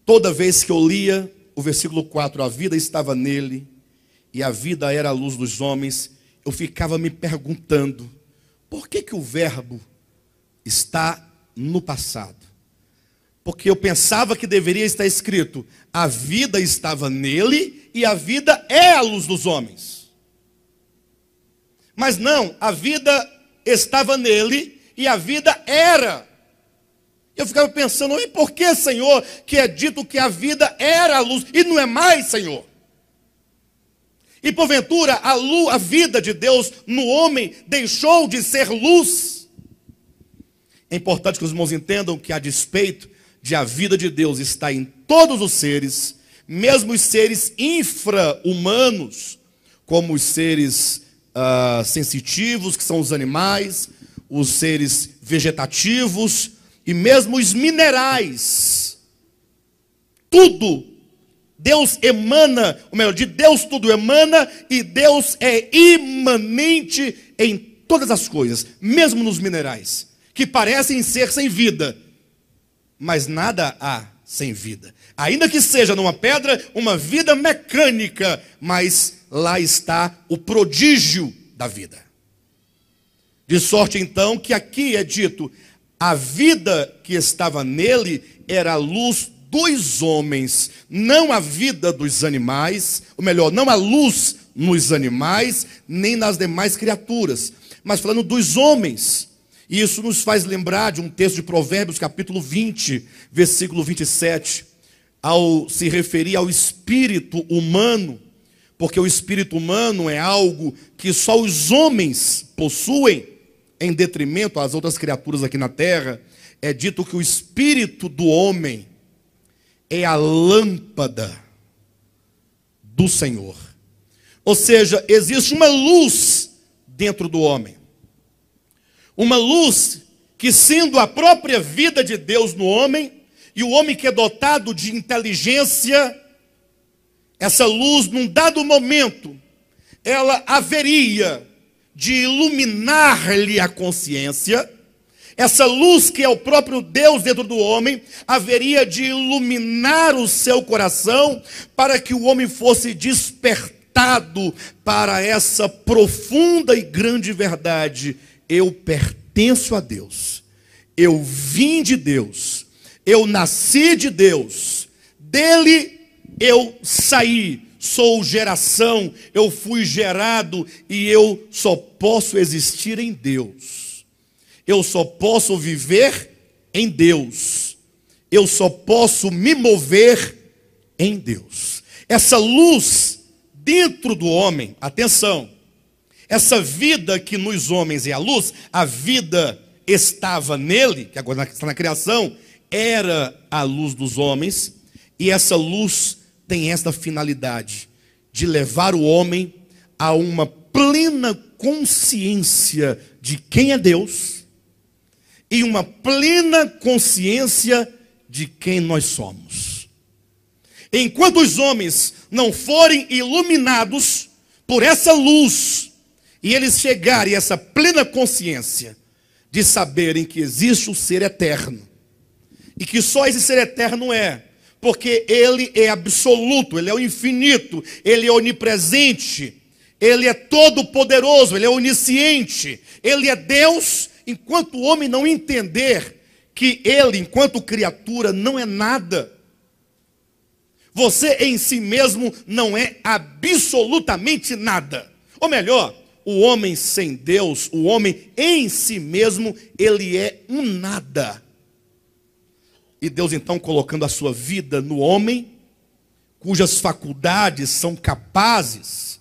toda vez que eu lia o versículo 4, a vida estava nele e a vida era a luz dos homens, eu ficava me perguntando, por que que o verbo está no passado? porque eu pensava que deveria estar escrito: a vida estava nele e a vida é a luz dos homens. Mas não, a vida estava nele e a vida era. Eu ficava pensando, e por que, Senhor, que é dito que a vida era a luz e não é mais, Senhor? E porventura a, luz, a vida de Deus no homem deixou de ser luz. É importante que os irmãos entendam que, a despeito de a vida de Deus está em todos os seres, mesmo os seres infra-humanos, como os seres uh, sensitivos, que são os animais, os seres vegetativos e mesmo os minerais. Tudo Deus emana, ou melhor, de Deus tudo emana e Deus é imanente em todas as coisas, mesmo nos minerais, que parecem ser sem vida, mas nada há sem vida. Ainda que seja numa pedra, uma vida mecânica, mas lá está o prodígio da vida. De sorte então que aqui é dito: a vida que estava nele era a luz dos homens, não a vida dos animais, ou melhor, não a luz nos animais, nem nas demais criaturas, mas falando dos homens. E isso nos faz lembrar de um texto de Provérbios, capítulo 20, versículo 27, ao se referir ao espírito humano, porque o espírito humano é algo que só os homens possuem, em detrimento às outras criaturas aqui na terra. É dito que o espírito do homem é a lâmpada do Senhor. Ou seja, existe uma luz dentro do homem. Uma luz que, sendo a própria vida de Deus no homem, e o homem que é dotado de inteligência, essa luz, num dado momento, ela haveria de iluminar-lhe a consciência. Essa luz que é o próprio Deus dentro do homem haveria de iluminar o seu coração para que o homem fosse despertado para essa profunda e grande verdade eu pertenço a Deus, eu vim de Deus, eu nasci de Deus, dele eu saí, sou geração, eu fui gerado e eu só posso existir em Deus, eu só posso viver em Deus, eu só posso me mover em Deus. Essa luz dentro do homem, atenção, essa vida que nos homens é a luz, a vida estava nele, que agora está na criação, era a luz dos homens, e essa luz tem esta finalidade de levar o homem a uma plena consciência de quem é Deus e uma plena consciência de quem nós somos. Enquanto os homens não forem iluminados por essa luz e eles chegarem a essa plena consciência de saberem que existe o ser eterno e que só esse ser eterno é, porque ele é absoluto, ele é o infinito, ele é onipresente, ele é todo-poderoso, ele é onisciente, ele é Deus, enquanto o homem não entender que ele, enquanto criatura, não é nada. Você em si mesmo não é absolutamente nada. Ou melhor, o homem sem Deus, o homem em si mesmo, ele é um nada. E Deus então colocando a sua vida no homem, cujas faculdades são capazes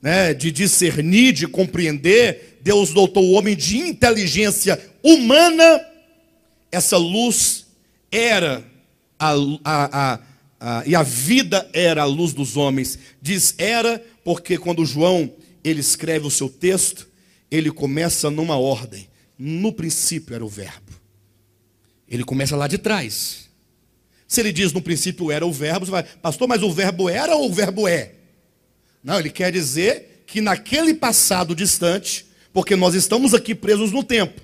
né, de discernir, de compreender, Deus dotou o homem de inteligência humana, essa luz era a, a, a a e a vida era a luz dos homens. Diz era, porque quando João ele escreve o seu texto, ele começa numa ordem. No princípio era o verbo. Ele começa lá de trás. Se ele diz no princípio era o verbo, você vai, pastor, mas o verbo era ou o verbo é? Não, ele quer dizer que naquele passado distante, porque nós estamos aqui presos no tempo.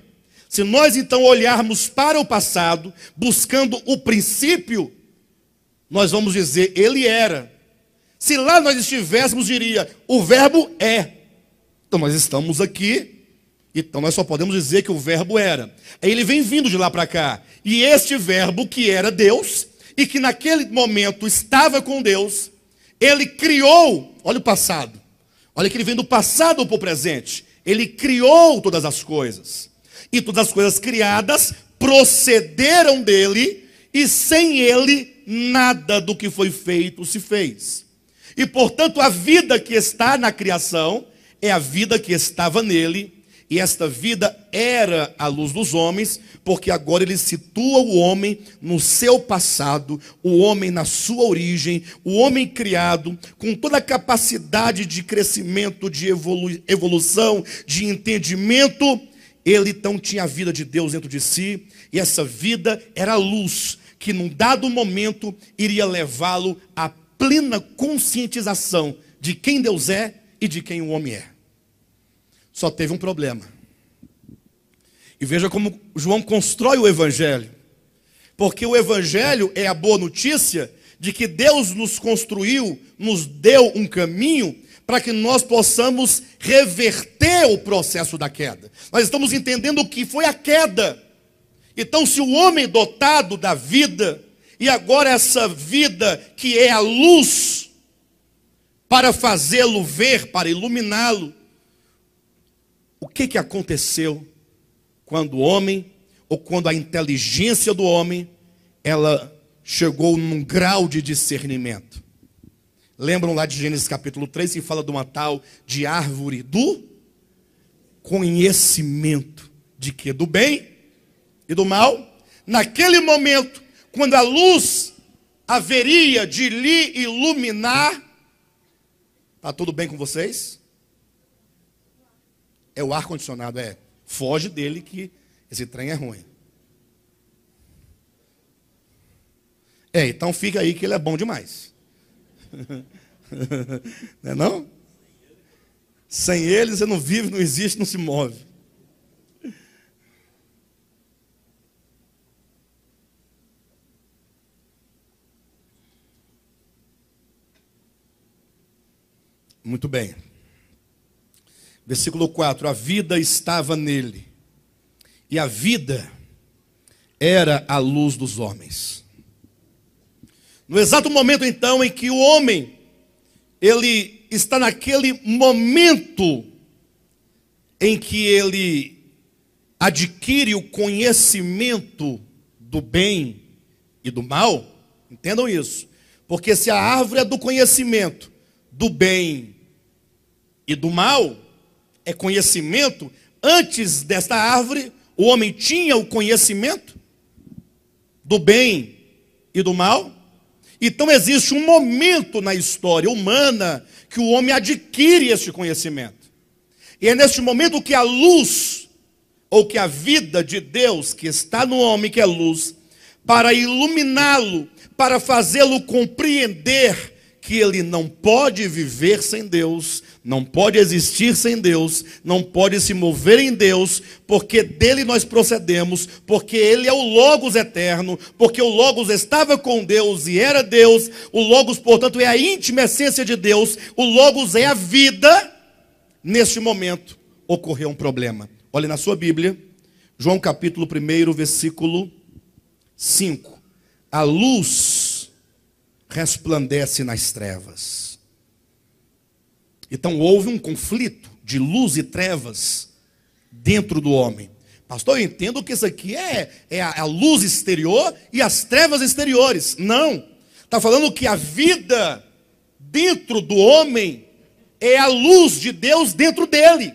Se nós então olharmos para o passado, buscando o princípio, nós vamos dizer ele era, se lá nós estivéssemos, diria: o verbo é. Então nós estamos aqui, então nós só podemos dizer que o verbo era. ele vem vindo de lá para cá. E este verbo que era Deus e que naquele momento estava com Deus, ele criou, olha o passado. Olha que ele vem do passado para o presente. Ele criou todas as coisas. E todas as coisas criadas procederam dele, e sem ele nada do que foi feito se fez. E portanto, a vida que está na criação é a vida que estava nele, e esta vida era a luz dos homens, porque agora ele situa o homem no seu passado, o homem na sua origem, o homem criado, com toda a capacidade de crescimento, de evolu evolução, de entendimento. Ele então tinha a vida de Deus dentro de si, e essa vida era a luz que num dado momento iria levá-lo à plena conscientização de quem Deus é e de quem o homem é. Só teve um problema. E veja como João constrói o evangelho. Porque o evangelho é a boa notícia de que Deus nos construiu, nos deu um caminho para que nós possamos reverter o processo da queda. Nós estamos entendendo o que foi a queda. Então, se o homem dotado da vida, e agora essa vida que é a luz para fazê-lo ver, para iluminá-lo. O que que aconteceu quando o homem ou quando a inteligência do homem ela chegou num grau de discernimento? Lembram lá de Gênesis capítulo 3 que fala de uma tal de árvore do conhecimento de que do bem e do mal? Naquele momento quando a luz haveria de lhe iluminar. Está tudo bem com vocês? É o ar-condicionado, é. Foge dele que esse trem é ruim. É, então fica aí que ele é bom demais. não é não? Sem ele você não vive, não existe, não se move. Muito bem. Versículo 4: A vida estava nele, e a vida era a luz dos homens. No exato momento então em que o homem ele está naquele momento em que ele adquire o conhecimento do bem e do mal, entendam isso. Porque se a árvore é do conhecimento do bem e do mal é conhecimento, antes desta árvore, o homem tinha o conhecimento do bem e do mal. Então existe um momento na história humana que o homem adquire este conhecimento. E é neste momento que a luz, ou que a vida de Deus, que está no homem, que é luz, para iluminá-lo, para fazê-lo compreender que ele não pode viver sem Deus, não pode existir sem Deus, não pode se mover em Deus, porque dele nós procedemos, porque ele é o Logos eterno, porque o Logos estava com Deus e era Deus, o Logos, portanto, é a íntima essência de Deus, o Logos é a vida. Neste momento ocorreu um problema. Olhe na sua Bíblia, João capítulo 1, versículo 5. A luz resplandece nas trevas. Então houve um conflito de luz e trevas dentro do homem. Pastor, eu entendo que isso aqui é, é a, a luz exterior e as trevas exteriores. Não. Está falando que a vida dentro do homem é a luz de Deus dentro dele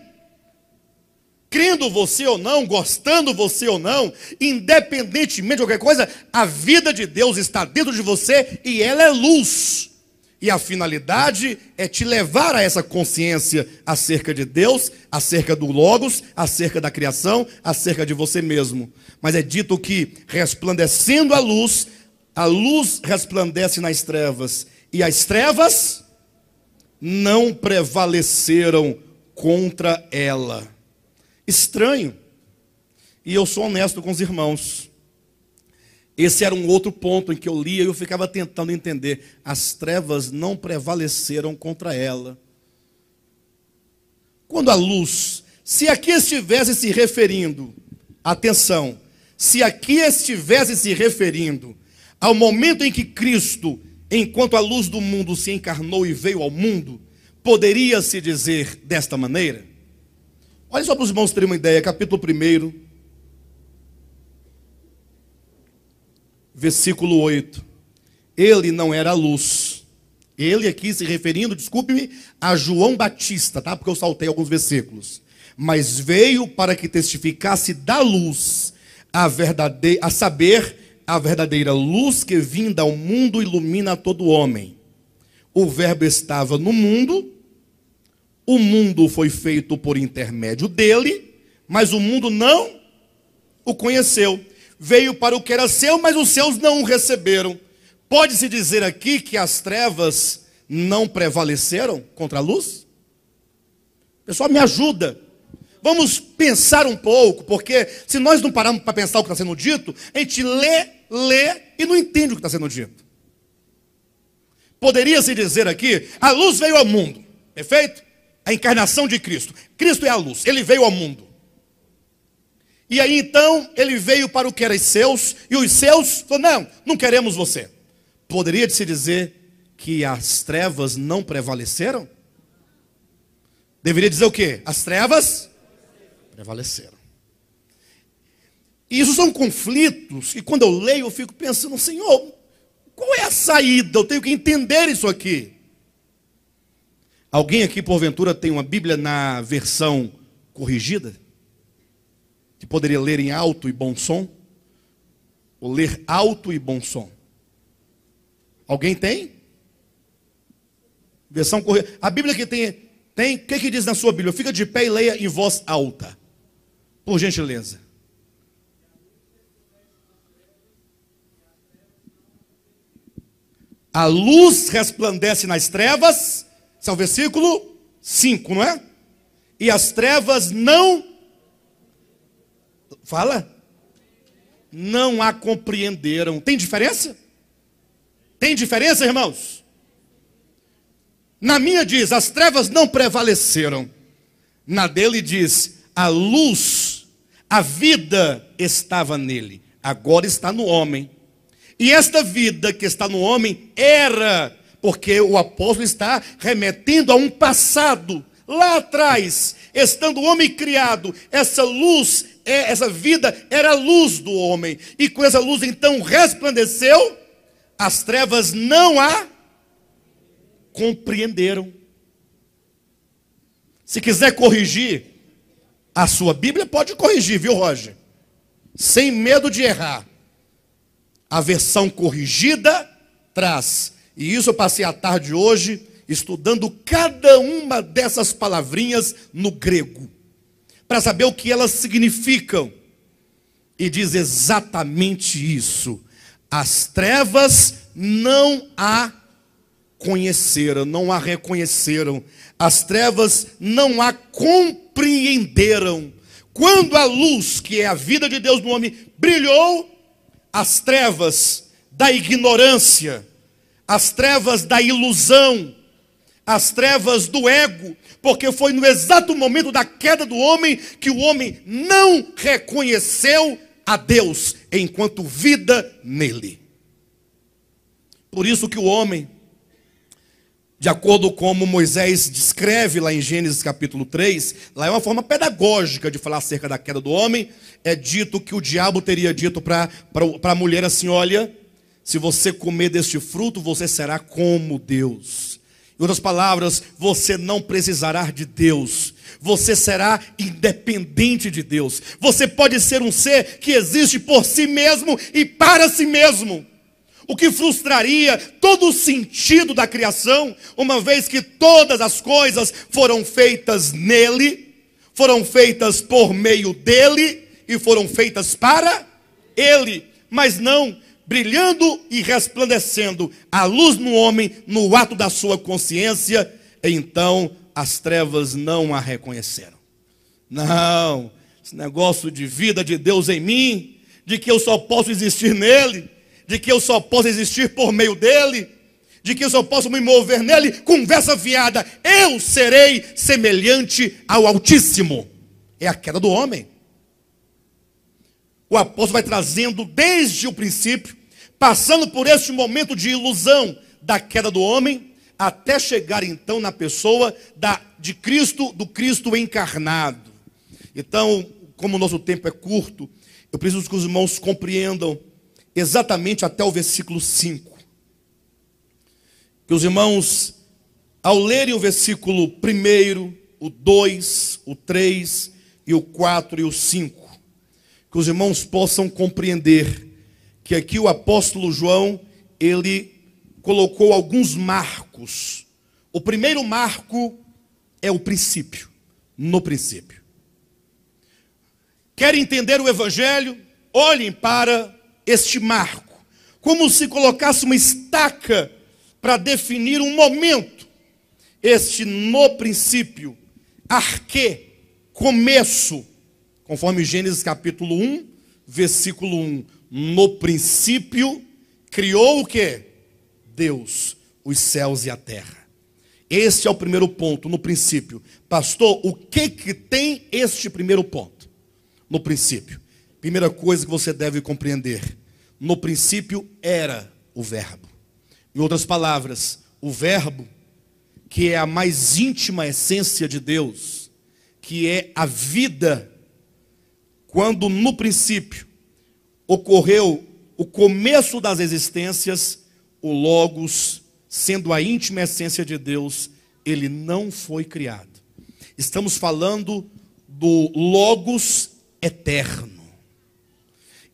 crendo você ou não, gostando você ou não, independentemente de qualquer coisa, a vida de Deus está dentro de você e ela é luz. E a finalidade é te levar a essa consciência acerca de Deus, acerca do Logos, acerca da criação, acerca de você mesmo. Mas é dito que, resplandecendo a luz, a luz resplandece nas trevas, e as trevas não prevaleceram contra ela estranho. E eu sou honesto com os irmãos. Esse era um outro ponto em que eu lia e eu ficava tentando entender. As trevas não prevaleceram contra ela. Quando a luz, se aqui estivesse se referindo, atenção, se aqui estivesse se referindo ao momento em que Cristo, enquanto a luz do mundo se encarnou e veio ao mundo, poderia se dizer desta maneira? Olha só para os irmãos terem uma ideia, capítulo 1, versículo 8. Ele não era a luz. Ele aqui se referindo, desculpe-me, a João Batista, tá? Porque eu saltei alguns versículos. Mas veio para que testificasse da luz, a verdadeira, a saber, a verdadeira luz que vinda ao mundo ilumina todo homem. O verbo estava no mundo, o mundo foi feito por intermédio dele, mas o mundo não o conheceu. Veio para o que era seu, mas os seus não o receberam. Pode-se dizer aqui que as trevas não prevaleceram contra a luz? Pessoal, me ajuda. Vamos pensar um pouco, porque se nós não pararmos para pensar o que está sendo dito, a gente lê, lê e não entende o que está sendo dito. Poderia se dizer aqui: a luz veio ao mundo, perfeito? a encarnação de Cristo. Cristo é a luz, ele veio ao mundo. E aí então ele veio para o que era seus, e os seus falaram: não, não queremos você. Poderia se dizer que as trevas não prevaleceram? Deveria dizer o quê? As trevas prevaleceram. E isso são conflitos, e quando eu leio eu fico pensando: Senhor, qual é a saída? Eu tenho que entender isso aqui. Alguém aqui, porventura, tem uma Bíblia na versão corrigida? Que poderia ler em alto e bom som? Ou ler alto e bom som? Alguém tem? Versão corrigida. A Bíblia que tem, tem, o que, que diz na sua Bíblia? Fica de pé e leia em voz alta. Por gentileza. A luz resplandece nas trevas esse é o versículo 5, não é? E as trevas não. Fala? Não a compreenderam. Tem diferença? Tem diferença, irmãos? Na minha diz: as trevas não prevaleceram. Na dele diz: a luz, a vida estava nele, agora está no homem. E esta vida que está no homem era porque o apóstolo está remetendo a um passado. Lá atrás, estando o homem criado, essa luz, é, essa vida era a luz do homem. E com essa luz então resplandeceu, as trevas não a compreenderam. Se quiser corrigir a sua Bíblia, pode corrigir, viu, Roger? Sem medo de errar. A versão corrigida traz e isso eu passei a tarde hoje estudando cada uma dessas palavrinhas no grego, para saber o que elas significam. E diz exatamente isso. As trevas não a conheceram, não a reconheceram. As trevas não a compreenderam. Quando a luz, que é a vida de Deus no homem, brilhou, as trevas da ignorância, as trevas da ilusão, as trevas do ego, porque foi no exato momento da queda do homem que o homem não reconheceu a Deus enquanto vida nele. Por isso que o homem, de acordo como Moisés descreve lá em Gênesis capítulo 3, lá é uma forma pedagógica de falar acerca da queda do homem, é dito que o diabo teria dito para a mulher assim: olha, se você comer deste fruto, você será como Deus. Em outras palavras, você não precisará de Deus. Você será independente de Deus. Você pode ser um ser que existe por si mesmo e para si mesmo. O que frustraria todo o sentido da criação, uma vez que todas as coisas foram feitas nele, foram feitas por meio dele e foram feitas para ele. Mas não, brilhando e resplandecendo a luz no homem no ato da sua consciência, então as trevas não a reconheceram. Não, esse negócio de vida de Deus em mim, de que eu só posso existir nele, de que eu só posso existir por meio dele, de que eu só posso me mover nele, conversa viada. eu serei semelhante ao Altíssimo. É a queda do homem o apóstolo vai trazendo desde o princípio, passando por este momento de ilusão da queda do homem, até chegar então na pessoa da, de Cristo, do Cristo encarnado. Então, como o nosso tempo é curto, eu preciso que os irmãos compreendam exatamente até o versículo 5. Que os irmãos, ao lerem o versículo 1, o 2, o 3 e o 4 e o 5, que os irmãos possam compreender que aqui o apóstolo João, ele colocou alguns marcos. O primeiro marco é o princípio, no princípio. Quer entender o evangelho? Olhem para este marco, como se colocasse uma estaca para definir um momento. Este no princípio, arque, começo, Conforme Gênesis capítulo 1, versículo 1, no princípio criou o que? Deus, os céus e a terra. Esse é o primeiro ponto, no princípio. Pastor, o que que tem este primeiro ponto? No princípio. Primeira coisa que você deve compreender. No princípio era o verbo. Em outras palavras, o verbo que é a mais íntima essência de Deus, que é a vida quando no princípio ocorreu o começo das existências, o Logos, sendo a íntima essência de Deus, ele não foi criado. Estamos falando do Logos eterno.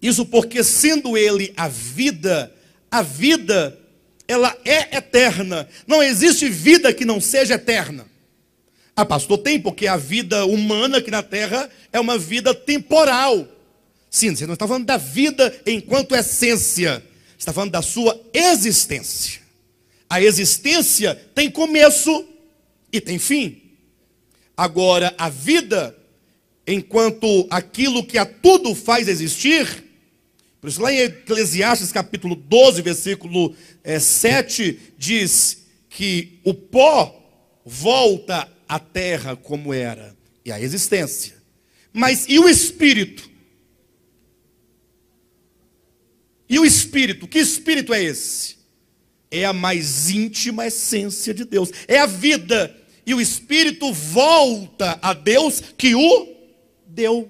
Isso porque, sendo ele a vida, a vida, ela é eterna. Não existe vida que não seja eterna. Ah, pastor, tem, porque a vida humana aqui na terra é uma vida temporal. Sim, você não está falando da vida enquanto essência, você está falando da sua existência. A existência tem começo e tem fim. Agora, a vida, enquanto aquilo que a tudo faz existir, por isso, lá em Eclesiastes capítulo 12, versículo é, eh, 7, diz que o pó volta a terra como era e a existência. Mas e o espírito? E o espírito? Que espírito é esse? É a mais íntima essência de Deus, é a vida. E o espírito volta a Deus que o deu.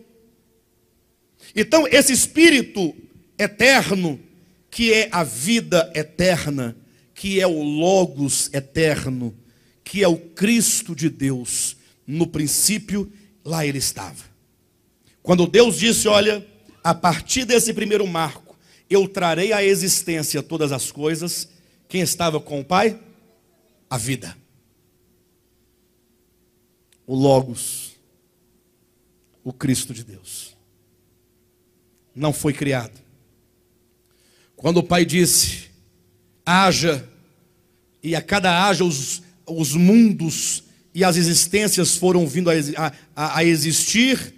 Então, esse espírito eterno, que é a vida eterna, que é o Logos eterno, que é o Cristo de Deus. No princípio, lá ele estava. Quando Deus disse: Olha, a partir desse primeiro marco, eu trarei à existência todas as coisas, quem estava com o Pai? A vida. O Logos, o Cristo de Deus, não foi criado. Quando o Pai disse: haja, e a cada haja os os mundos e as existências foram vindo a, a, a existir,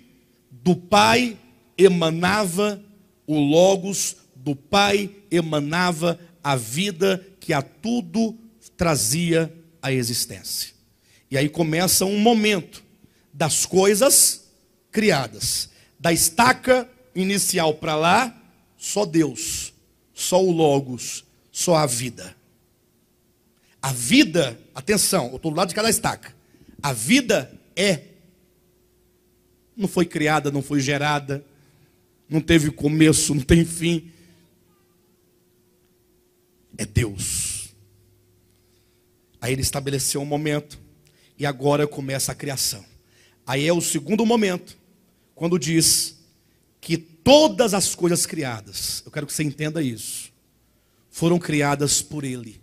do Pai emanava o Logos, do Pai emanava a vida que a tudo trazia a existência. E aí começa um momento das coisas criadas. Da estaca inicial para lá, só Deus, só o Logos, só a vida. A vida, atenção, eu estou do lado de cada estaca. A vida é. Não foi criada, não foi gerada, não teve começo, não tem fim. É Deus. Aí ele estabeleceu um momento e agora começa a criação. Aí é o segundo momento, quando diz que todas as coisas criadas, eu quero que você entenda isso, foram criadas por ele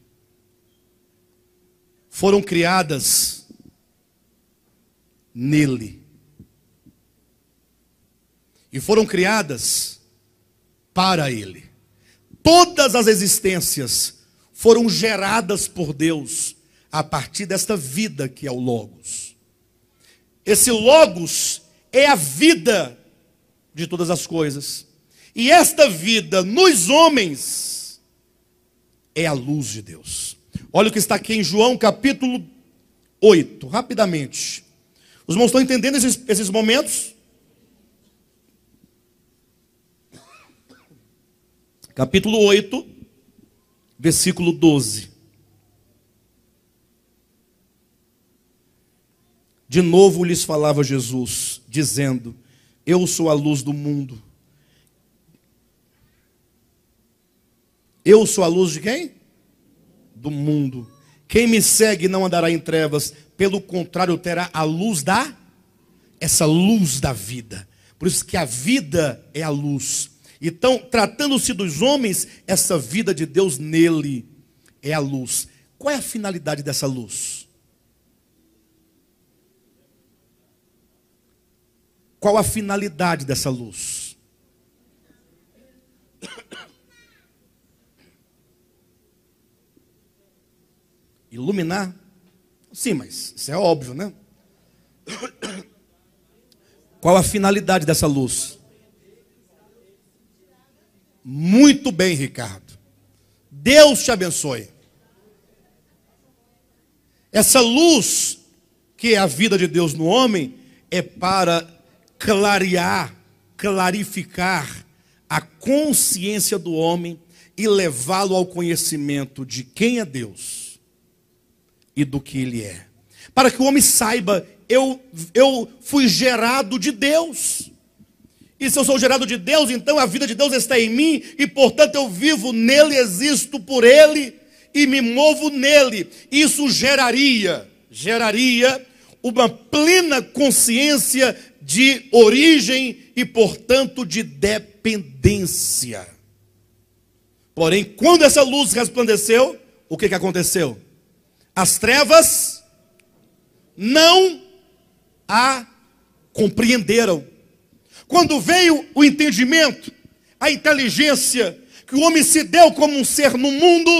foram criadas nele. E foram criadas para ele. Todas as existências foram geradas por Deus a partir desta vida que é o Logos. Esse Logos é a vida de todas as coisas. E esta vida nos homens é a luz de Deus. Olha o que está aqui em João capítulo 8, rapidamente. Os irmãos estão entendendo esses, esses momentos? Capítulo 8, versículo 12. De novo lhes falava Jesus, dizendo: Eu sou a luz do mundo. Eu sou a luz de quem? do mundo. Quem me segue não andará em trevas, pelo contrário, terá a luz da essa luz da vida. Por isso que a vida é a luz. Então, tratando-se dos homens, essa vida de Deus nele é a luz. Qual é a finalidade dessa luz? Qual a finalidade dessa luz? Iluminar? Sim, mas isso é óbvio, né? Qual a finalidade dessa luz? Muito bem, Ricardo. Deus te abençoe. Essa luz que é a vida de Deus no homem é para clarear, clarificar a consciência do homem e levá-lo ao conhecimento de quem é Deus e do que ele é. Para que o homem saiba, eu, eu fui gerado de Deus. E se eu sou gerado de Deus, então a vida de Deus está em mim, e portanto eu vivo nele, existo por ele e me movo nele. Isso geraria, geraria uma plena consciência de origem e, portanto, de dependência. Porém, quando essa luz resplandeceu, o que, que aconteceu? as trevas não a compreenderam. Quando veio o entendimento, a inteligência que o homem se deu como um ser no mundo,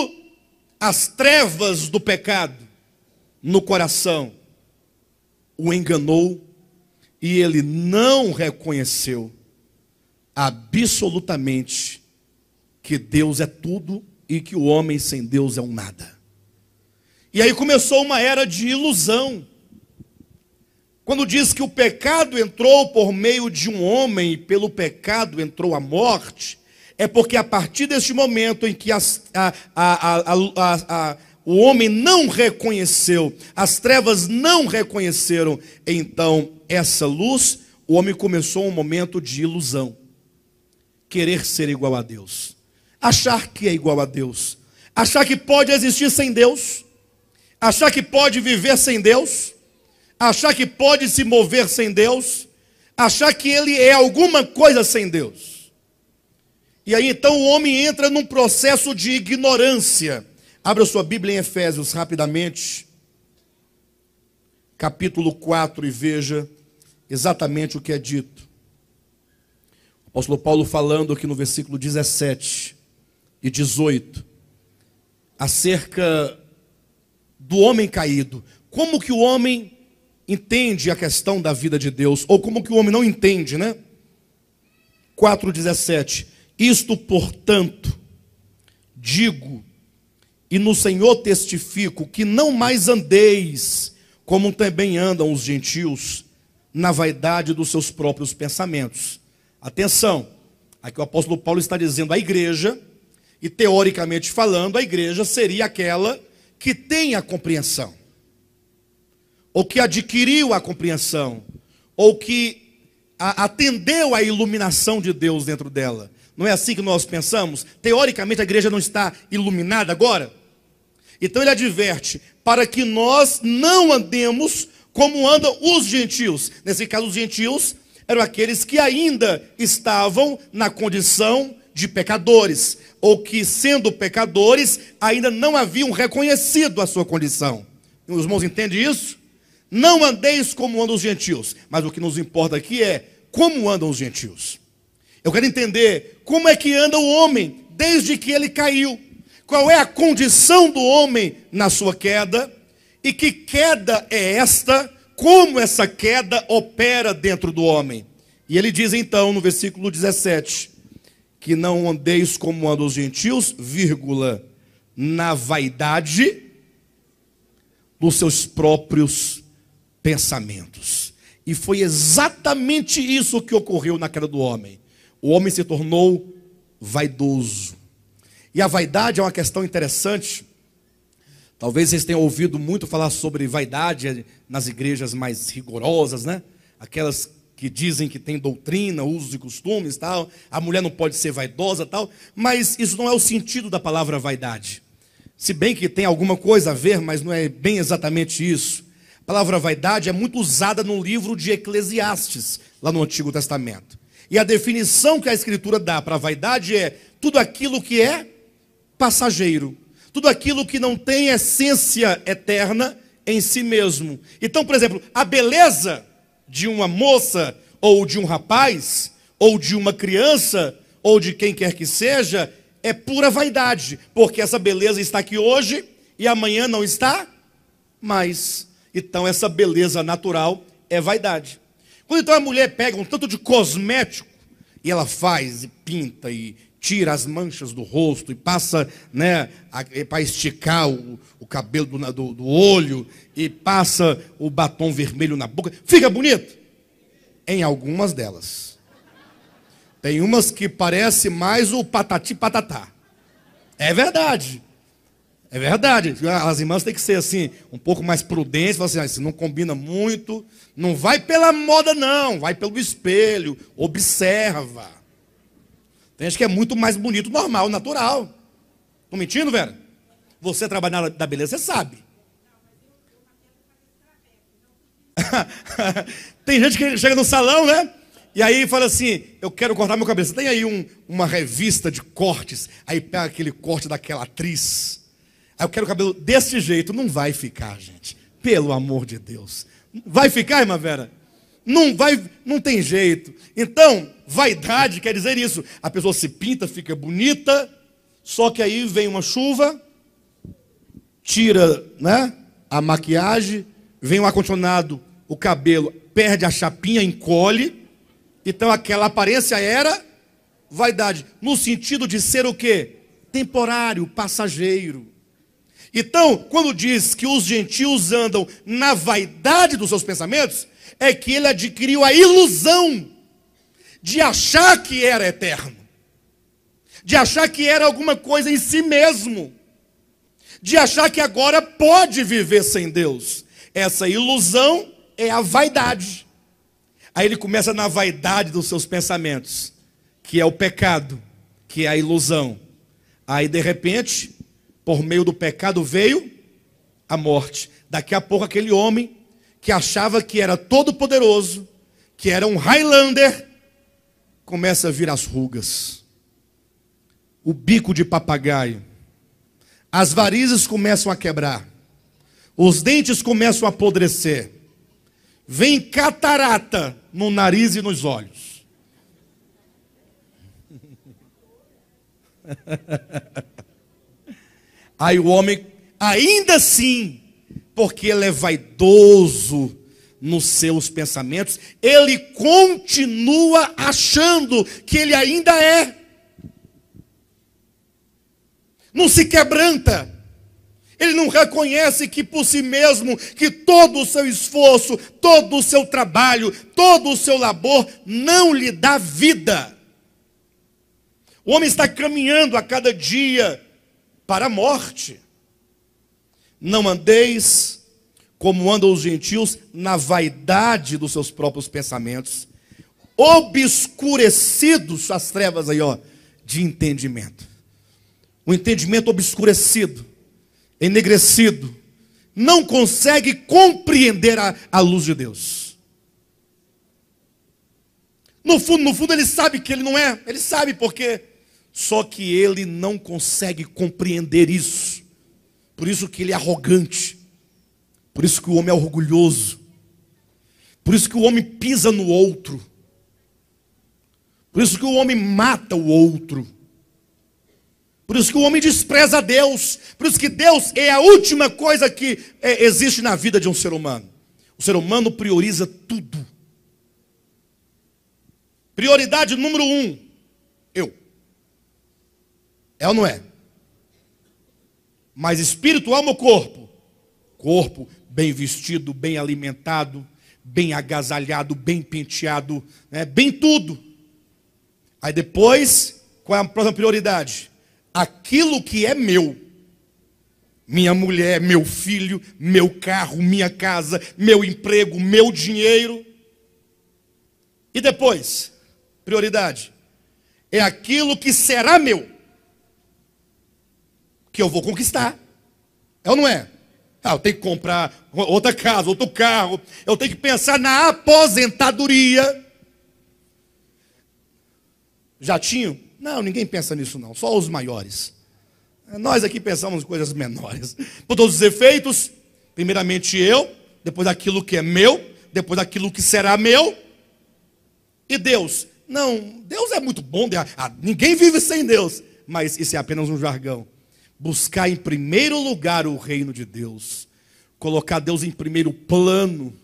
as trevas do pecado no coração o enganou e ele não reconheceu absolutamente que Deus é tudo e que o homem sem Deus é um nada. E aí começou uma era de ilusão. Quando diz que o pecado entrou por meio de um homem e pelo pecado entrou a morte, é porque a partir deste momento em que as, a, a, a, o homem não reconheceu, as trevas não reconheceram, então essa luz, o homem começou um momento de ilusão. Querer ser igual a Deus, achar que é igual a Deus, achar que pode existir sem Deus achar que pode viver sem Deus, achar que pode se mover sem Deus, achar que ele é alguma coisa sem Deus. E aí então o homem entra num processo de ignorância. Abra sua Bíblia em Efésios rapidamente, capítulo 4, e veja exatamente o que é dito. O apóstolo Paulo falando aqui no versículo 17 e 18, acerca do homem caído. Como que o homem entende a questão da vida de Deus? Ou como que o homem não entende, né? 4,17: Isto, portanto, digo e no Senhor testifico que não mais andeis como também andam os gentios na vaidade dos seus próprios pensamentos. Atenção, aqui o apóstolo Paulo está dizendo à igreja, e teoricamente falando, a igreja seria aquela que tem a compreensão, ou que adquiriu a compreensão, ou que atendeu à iluminação de Deus dentro dela. Não é assim que nós pensamos? Teoricamente a igreja não está iluminada agora? Então ele adverte para que nós não andemos como andam os gentios. Nesse caso, os gentios eram aqueles que ainda estavam na condição de pecadores ou que, sendo pecadores, ainda não haviam reconhecido a sua condição. Os irmãos entendem isso? Não andeis como andam os gentios, mas o que nos importa aqui é como andam os gentios. Eu quero entender como é que anda o homem desde que ele caiu, qual é a condição do homem na sua queda e que queda é esta, como essa queda opera dentro do homem. E ele diz então no versículo 17: que não andeis como andam os gentios, vírgula, na vaidade dos seus próprios pensamentos. E foi exatamente isso que ocorreu na queda do homem. O homem se tornou vaidoso. E a vaidade é uma questão interessante. Talvez vocês tenham ouvido muito falar sobre vaidade nas igrejas mais rigorosas, né? Aquelas que dizem que tem doutrina, usos e costumes, tal, a mulher não pode ser vaidosa, tal, mas isso não é o sentido da palavra vaidade. Se bem que tem alguma coisa a ver, mas não é bem exatamente isso. A palavra vaidade é muito usada no livro de Eclesiastes, lá no Antigo Testamento. E a definição que a Escritura dá para a vaidade é tudo aquilo que é passageiro, tudo aquilo que não tem essência eterna em si mesmo. Então, por exemplo, a beleza de uma moça, ou de um rapaz, ou de uma criança, ou de quem quer que seja, é pura vaidade, porque essa beleza está aqui hoje e amanhã não está mais. Então, essa beleza natural é vaidade. Quando então a mulher pega um tanto de cosmético e ela faz e pinta e, tira as manchas do rosto e passa né, para esticar o, o cabelo do, do, do olho e passa o batom vermelho na boca. Fica bonito? Em algumas delas. Tem umas que parece mais o patati patatá. É verdade. É verdade. As irmãs têm que ser assim, um pouco mais prudentes, falar assim, ah, isso não combina muito. Não vai pela moda, não, vai pelo espelho, observa. Tem gente que é muito mais bonito, normal, natural. Estou mentindo, Vera? Você trabalha na da beleza, você sabe. Tem gente que chega no salão, né? E aí fala assim: Eu quero cortar meu cabelo. Você tem aí um, uma revista de cortes. Aí pega aquele corte daquela atriz. Aí ah, eu quero o cabelo desse jeito. Não vai ficar, gente. Pelo amor de Deus. Vai ficar, irmã Vera? não vai, não tem jeito. Então, vaidade quer dizer isso. A pessoa se pinta, fica bonita, só que aí vem uma chuva, tira, né, a maquiagem, vem o um ar condicionado, o cabelo perde a chapinha, encolhe. Então aquela aparência era vaidade, no sentido de ser o quê? Temporário, passageiro. Então, quando diz que os gentios andam na vaidade dos seus pensamentos, é que ele adquiriu a ilusão de achar que era eterno, de achar que era alguma coisa em si mesmo, de achar que agora pode viver sem Deus. Essa ilusão é a vaidade. Aí ele começa na vaidade dos seus pensamentos, que é o pecado, que é a ilusão. Aí de repente, por meio do pecado veio a morte. Daqui a pouco aquele homem que achava que era todo poderoso, que era um Highlander, começa a vir as rugas, o bico de papagaio, as varizes começam a quebrar, os dentes começam a apodrecer, vem catarata no nariz e nos olhos. Aí o homem, ainda assim, porque ele é vaidoso nos seus pensamentos, ele continua achando que ele ainda é. Não se quebranta. Ele não reconhece que por si mesmo, que todo o seu esforço, todo o seu trabalho, todo o seu labor não lhe dá vida. O homem está caminhando a cada dia para a morte. Não andeis como andam os gentios na vaidade dos seus próprios pensamentos, obscurecidos as trevas aí, ó, de entendimento. O entendimento obscurecido, enegrecido, não consegue compreender a, a luz de Deus. No fundo, no fundo, ele sabe que ele não é, ele sabe porque, só que ele não consegue compreender isso. Por isso que ele é arrogante. Por isso que o homem é orgulhoso. Por isso que o homem pisa no outro. Por isso que o homem mata o outro. Por isso que o homem despreza Deus. Por isso que Deus é a última coisa que é, existe na vida de um ser humano. O ser humano prioriza tudo. Prioridade número um: eu. É ou não é? Mas espírito, alma ou corpo? Corpo bem vestido, bem alimentado, bem agasalhado, bem penteado, né? bem tudo. Aí depois, qual é a próxima prioridade? Aquilo que é meu. Minha mulher, meu filho, meu carro, minha casa, meu emprego, meu dinheiro. E depois, prioridade, é aquilo que será meu que eu vou conquistar. É ou não é? Ah, eu tenho que comprar outra casa, outro carro. Eu tenho que pensar na aposentadoria. Jatinho? Não, ninguém pensa nisso não, só os maiores. Nós aqui pensamos coisas menores. Por todos os efeitos, primeiramente eu, depois aquilo que é meu, depois aquilo que será meu. E Deus? Não, Deus é muito bom, ah, ninguém vive sem Deus. Mas isso é apenas um jargão buscar em primeiro lugar o reino de Deus, colocar Deus em primeiro plano,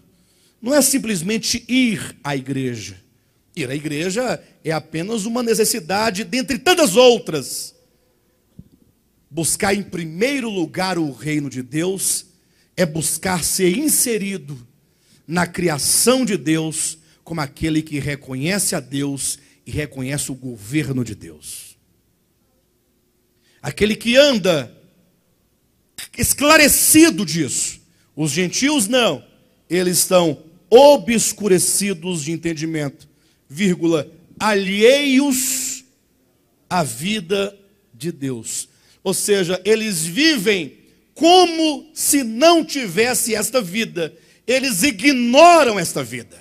não é simplesmente ir à igreja. Ir à igreja é apenas uma necessidade dentre tantas outras. Buscar em primeiro lugar o reino de Deus é buscar ser inserido na criação de Deus como aquele que reconhece a Deus e reconhece o governo de Deus aquele que anda esclarecido disso. Os gentios não, eles estão obscurecidos de entendimento, vírgula, alheios à vida de Deus. Ou seja, eles vivem como se não tivesse esta vida. Eles ignoram esta vida.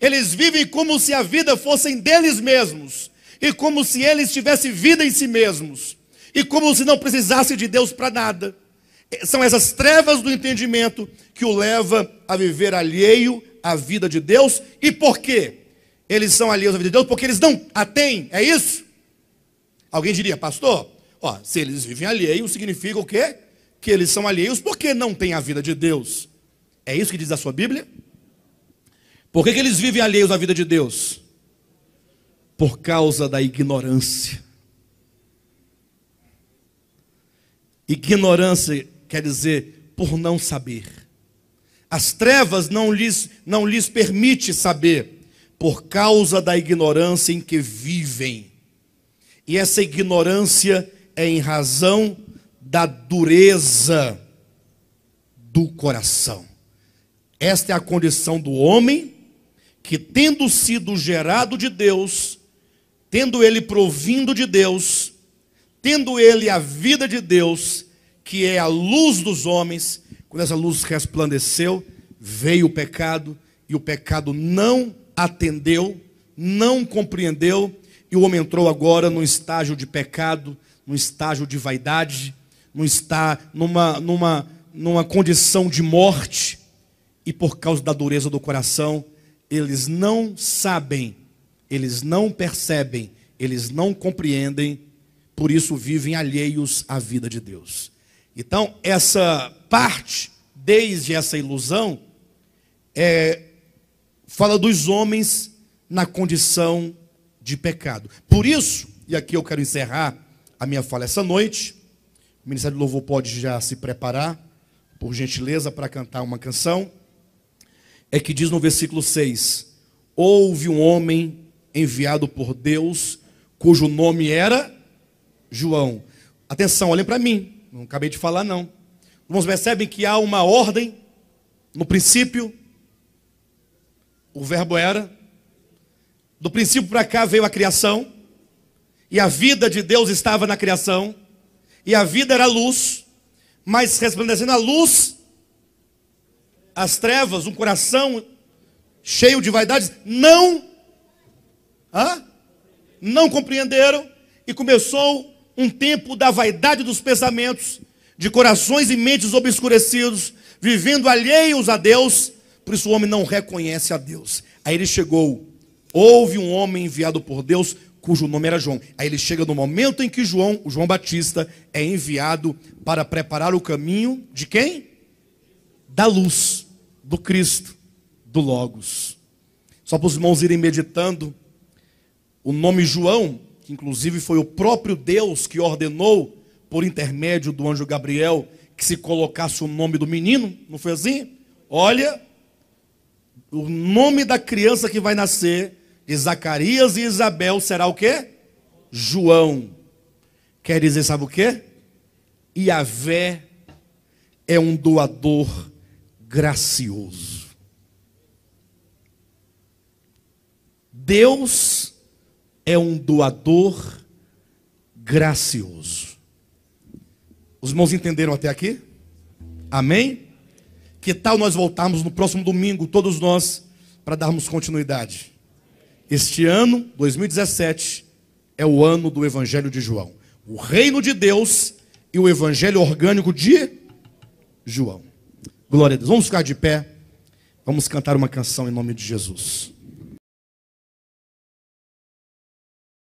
Eles vivem como se a vida fossem deles mesmos e como se eles tivessem vida em si mesmos e como se não precisasse de Deus para nada. É, são essas trevas do entendimento que o leva a viver alheio à vida de Deus. E por quê? Eles são alheios à vida de Deus porque eles não a têm, é isso? Alguém diria, pastor, ó, se eles vivem alheios, significa o quê? Que eles são alheios porque não têm a vida de Deus. É isso que diz a sua Bíblia? Por que, que eles vivem alheios à vida de Deus? Por causa da ignorância. Ignorância quer dizer por não saber. As trevas não lhes, não lhes permite saber, por causa da ignorância em que vivem. E essa ignorância é em razão da dureza do coração. Esta é a condição do homem que, tendo sido gerado de Deus, tendo ele provindo de Deus, tendo ele a vida de Deus, que é a luz dos homens, quando essa luz resplandeceu, veio o pecado, e o pecado não atendeu, não compreendeu, e o homem entrou agora num estágio de pecado, num estágio de vaidade, num está numa numa numa condição de morte, e por causa da dureza do coração, eles não sabem, eles não percebem, eles não compreendem por isso vivem alheios à vida de Deus. Então, essa parte, desde essa ilusão, é, fala dos homens na condição de pecado. Por isso, e aqui eu quero encerrar a minha fala essa noite, o Ministério do Louvor pode já se preparar, por gentileza, para cantar uma canção, é que diz no versículo 6: Houve um homem enviado por Deus, cujo nome era João. Atenção, olhem para mim, não acabei de falar não. Irmãos, percebem que há uma ordem, no princípio, o verbo era, do princípio para cá veio a criação, e a vida de Deus estava na criação, e a vida era luz, mas resplandecendo a luz, as trevas, um coração cheio de vaidades, não, ah, não compreenderam, e começou um tempo da vaidade dos pensamentos, de corações e mentes obscurecidos, vivendo alheios a Deus, por isso o homem não reconhece a Deus. Aí ele chegou, houve um homem enviado por Deus, cujo nome era João. Aí ele chega no momento em que João, o João Batista, é enviado para preparar o caminho de quem? Da luz, do Cristo, do Logos. Só para os irmãos irem meditando, o nome João que inclusive foi o próprio Deus que ordenou, por intermédio do anjo Gabriel, que se colocasse o nome do menino, não foi assim? Olha, o nome da criança que vai nascer de Zacarias e Isabel será o quê? João. Quer dizer, sabe o quê? Iavé é um doador gracioso. Deus é um doador gracioso. Os irmãos entenderam até aqui? Amém? Que tal nós voltarmos no próximo domingo, todos nós, para darmos continuidade? Este ano, 2017, é o ano do Evangelho de João. O reino de Deus e o Evangelho orgânico de João. Glória a Deus. Vamos ficar de pé. Vamos cantar uma canção em nome de Jesus.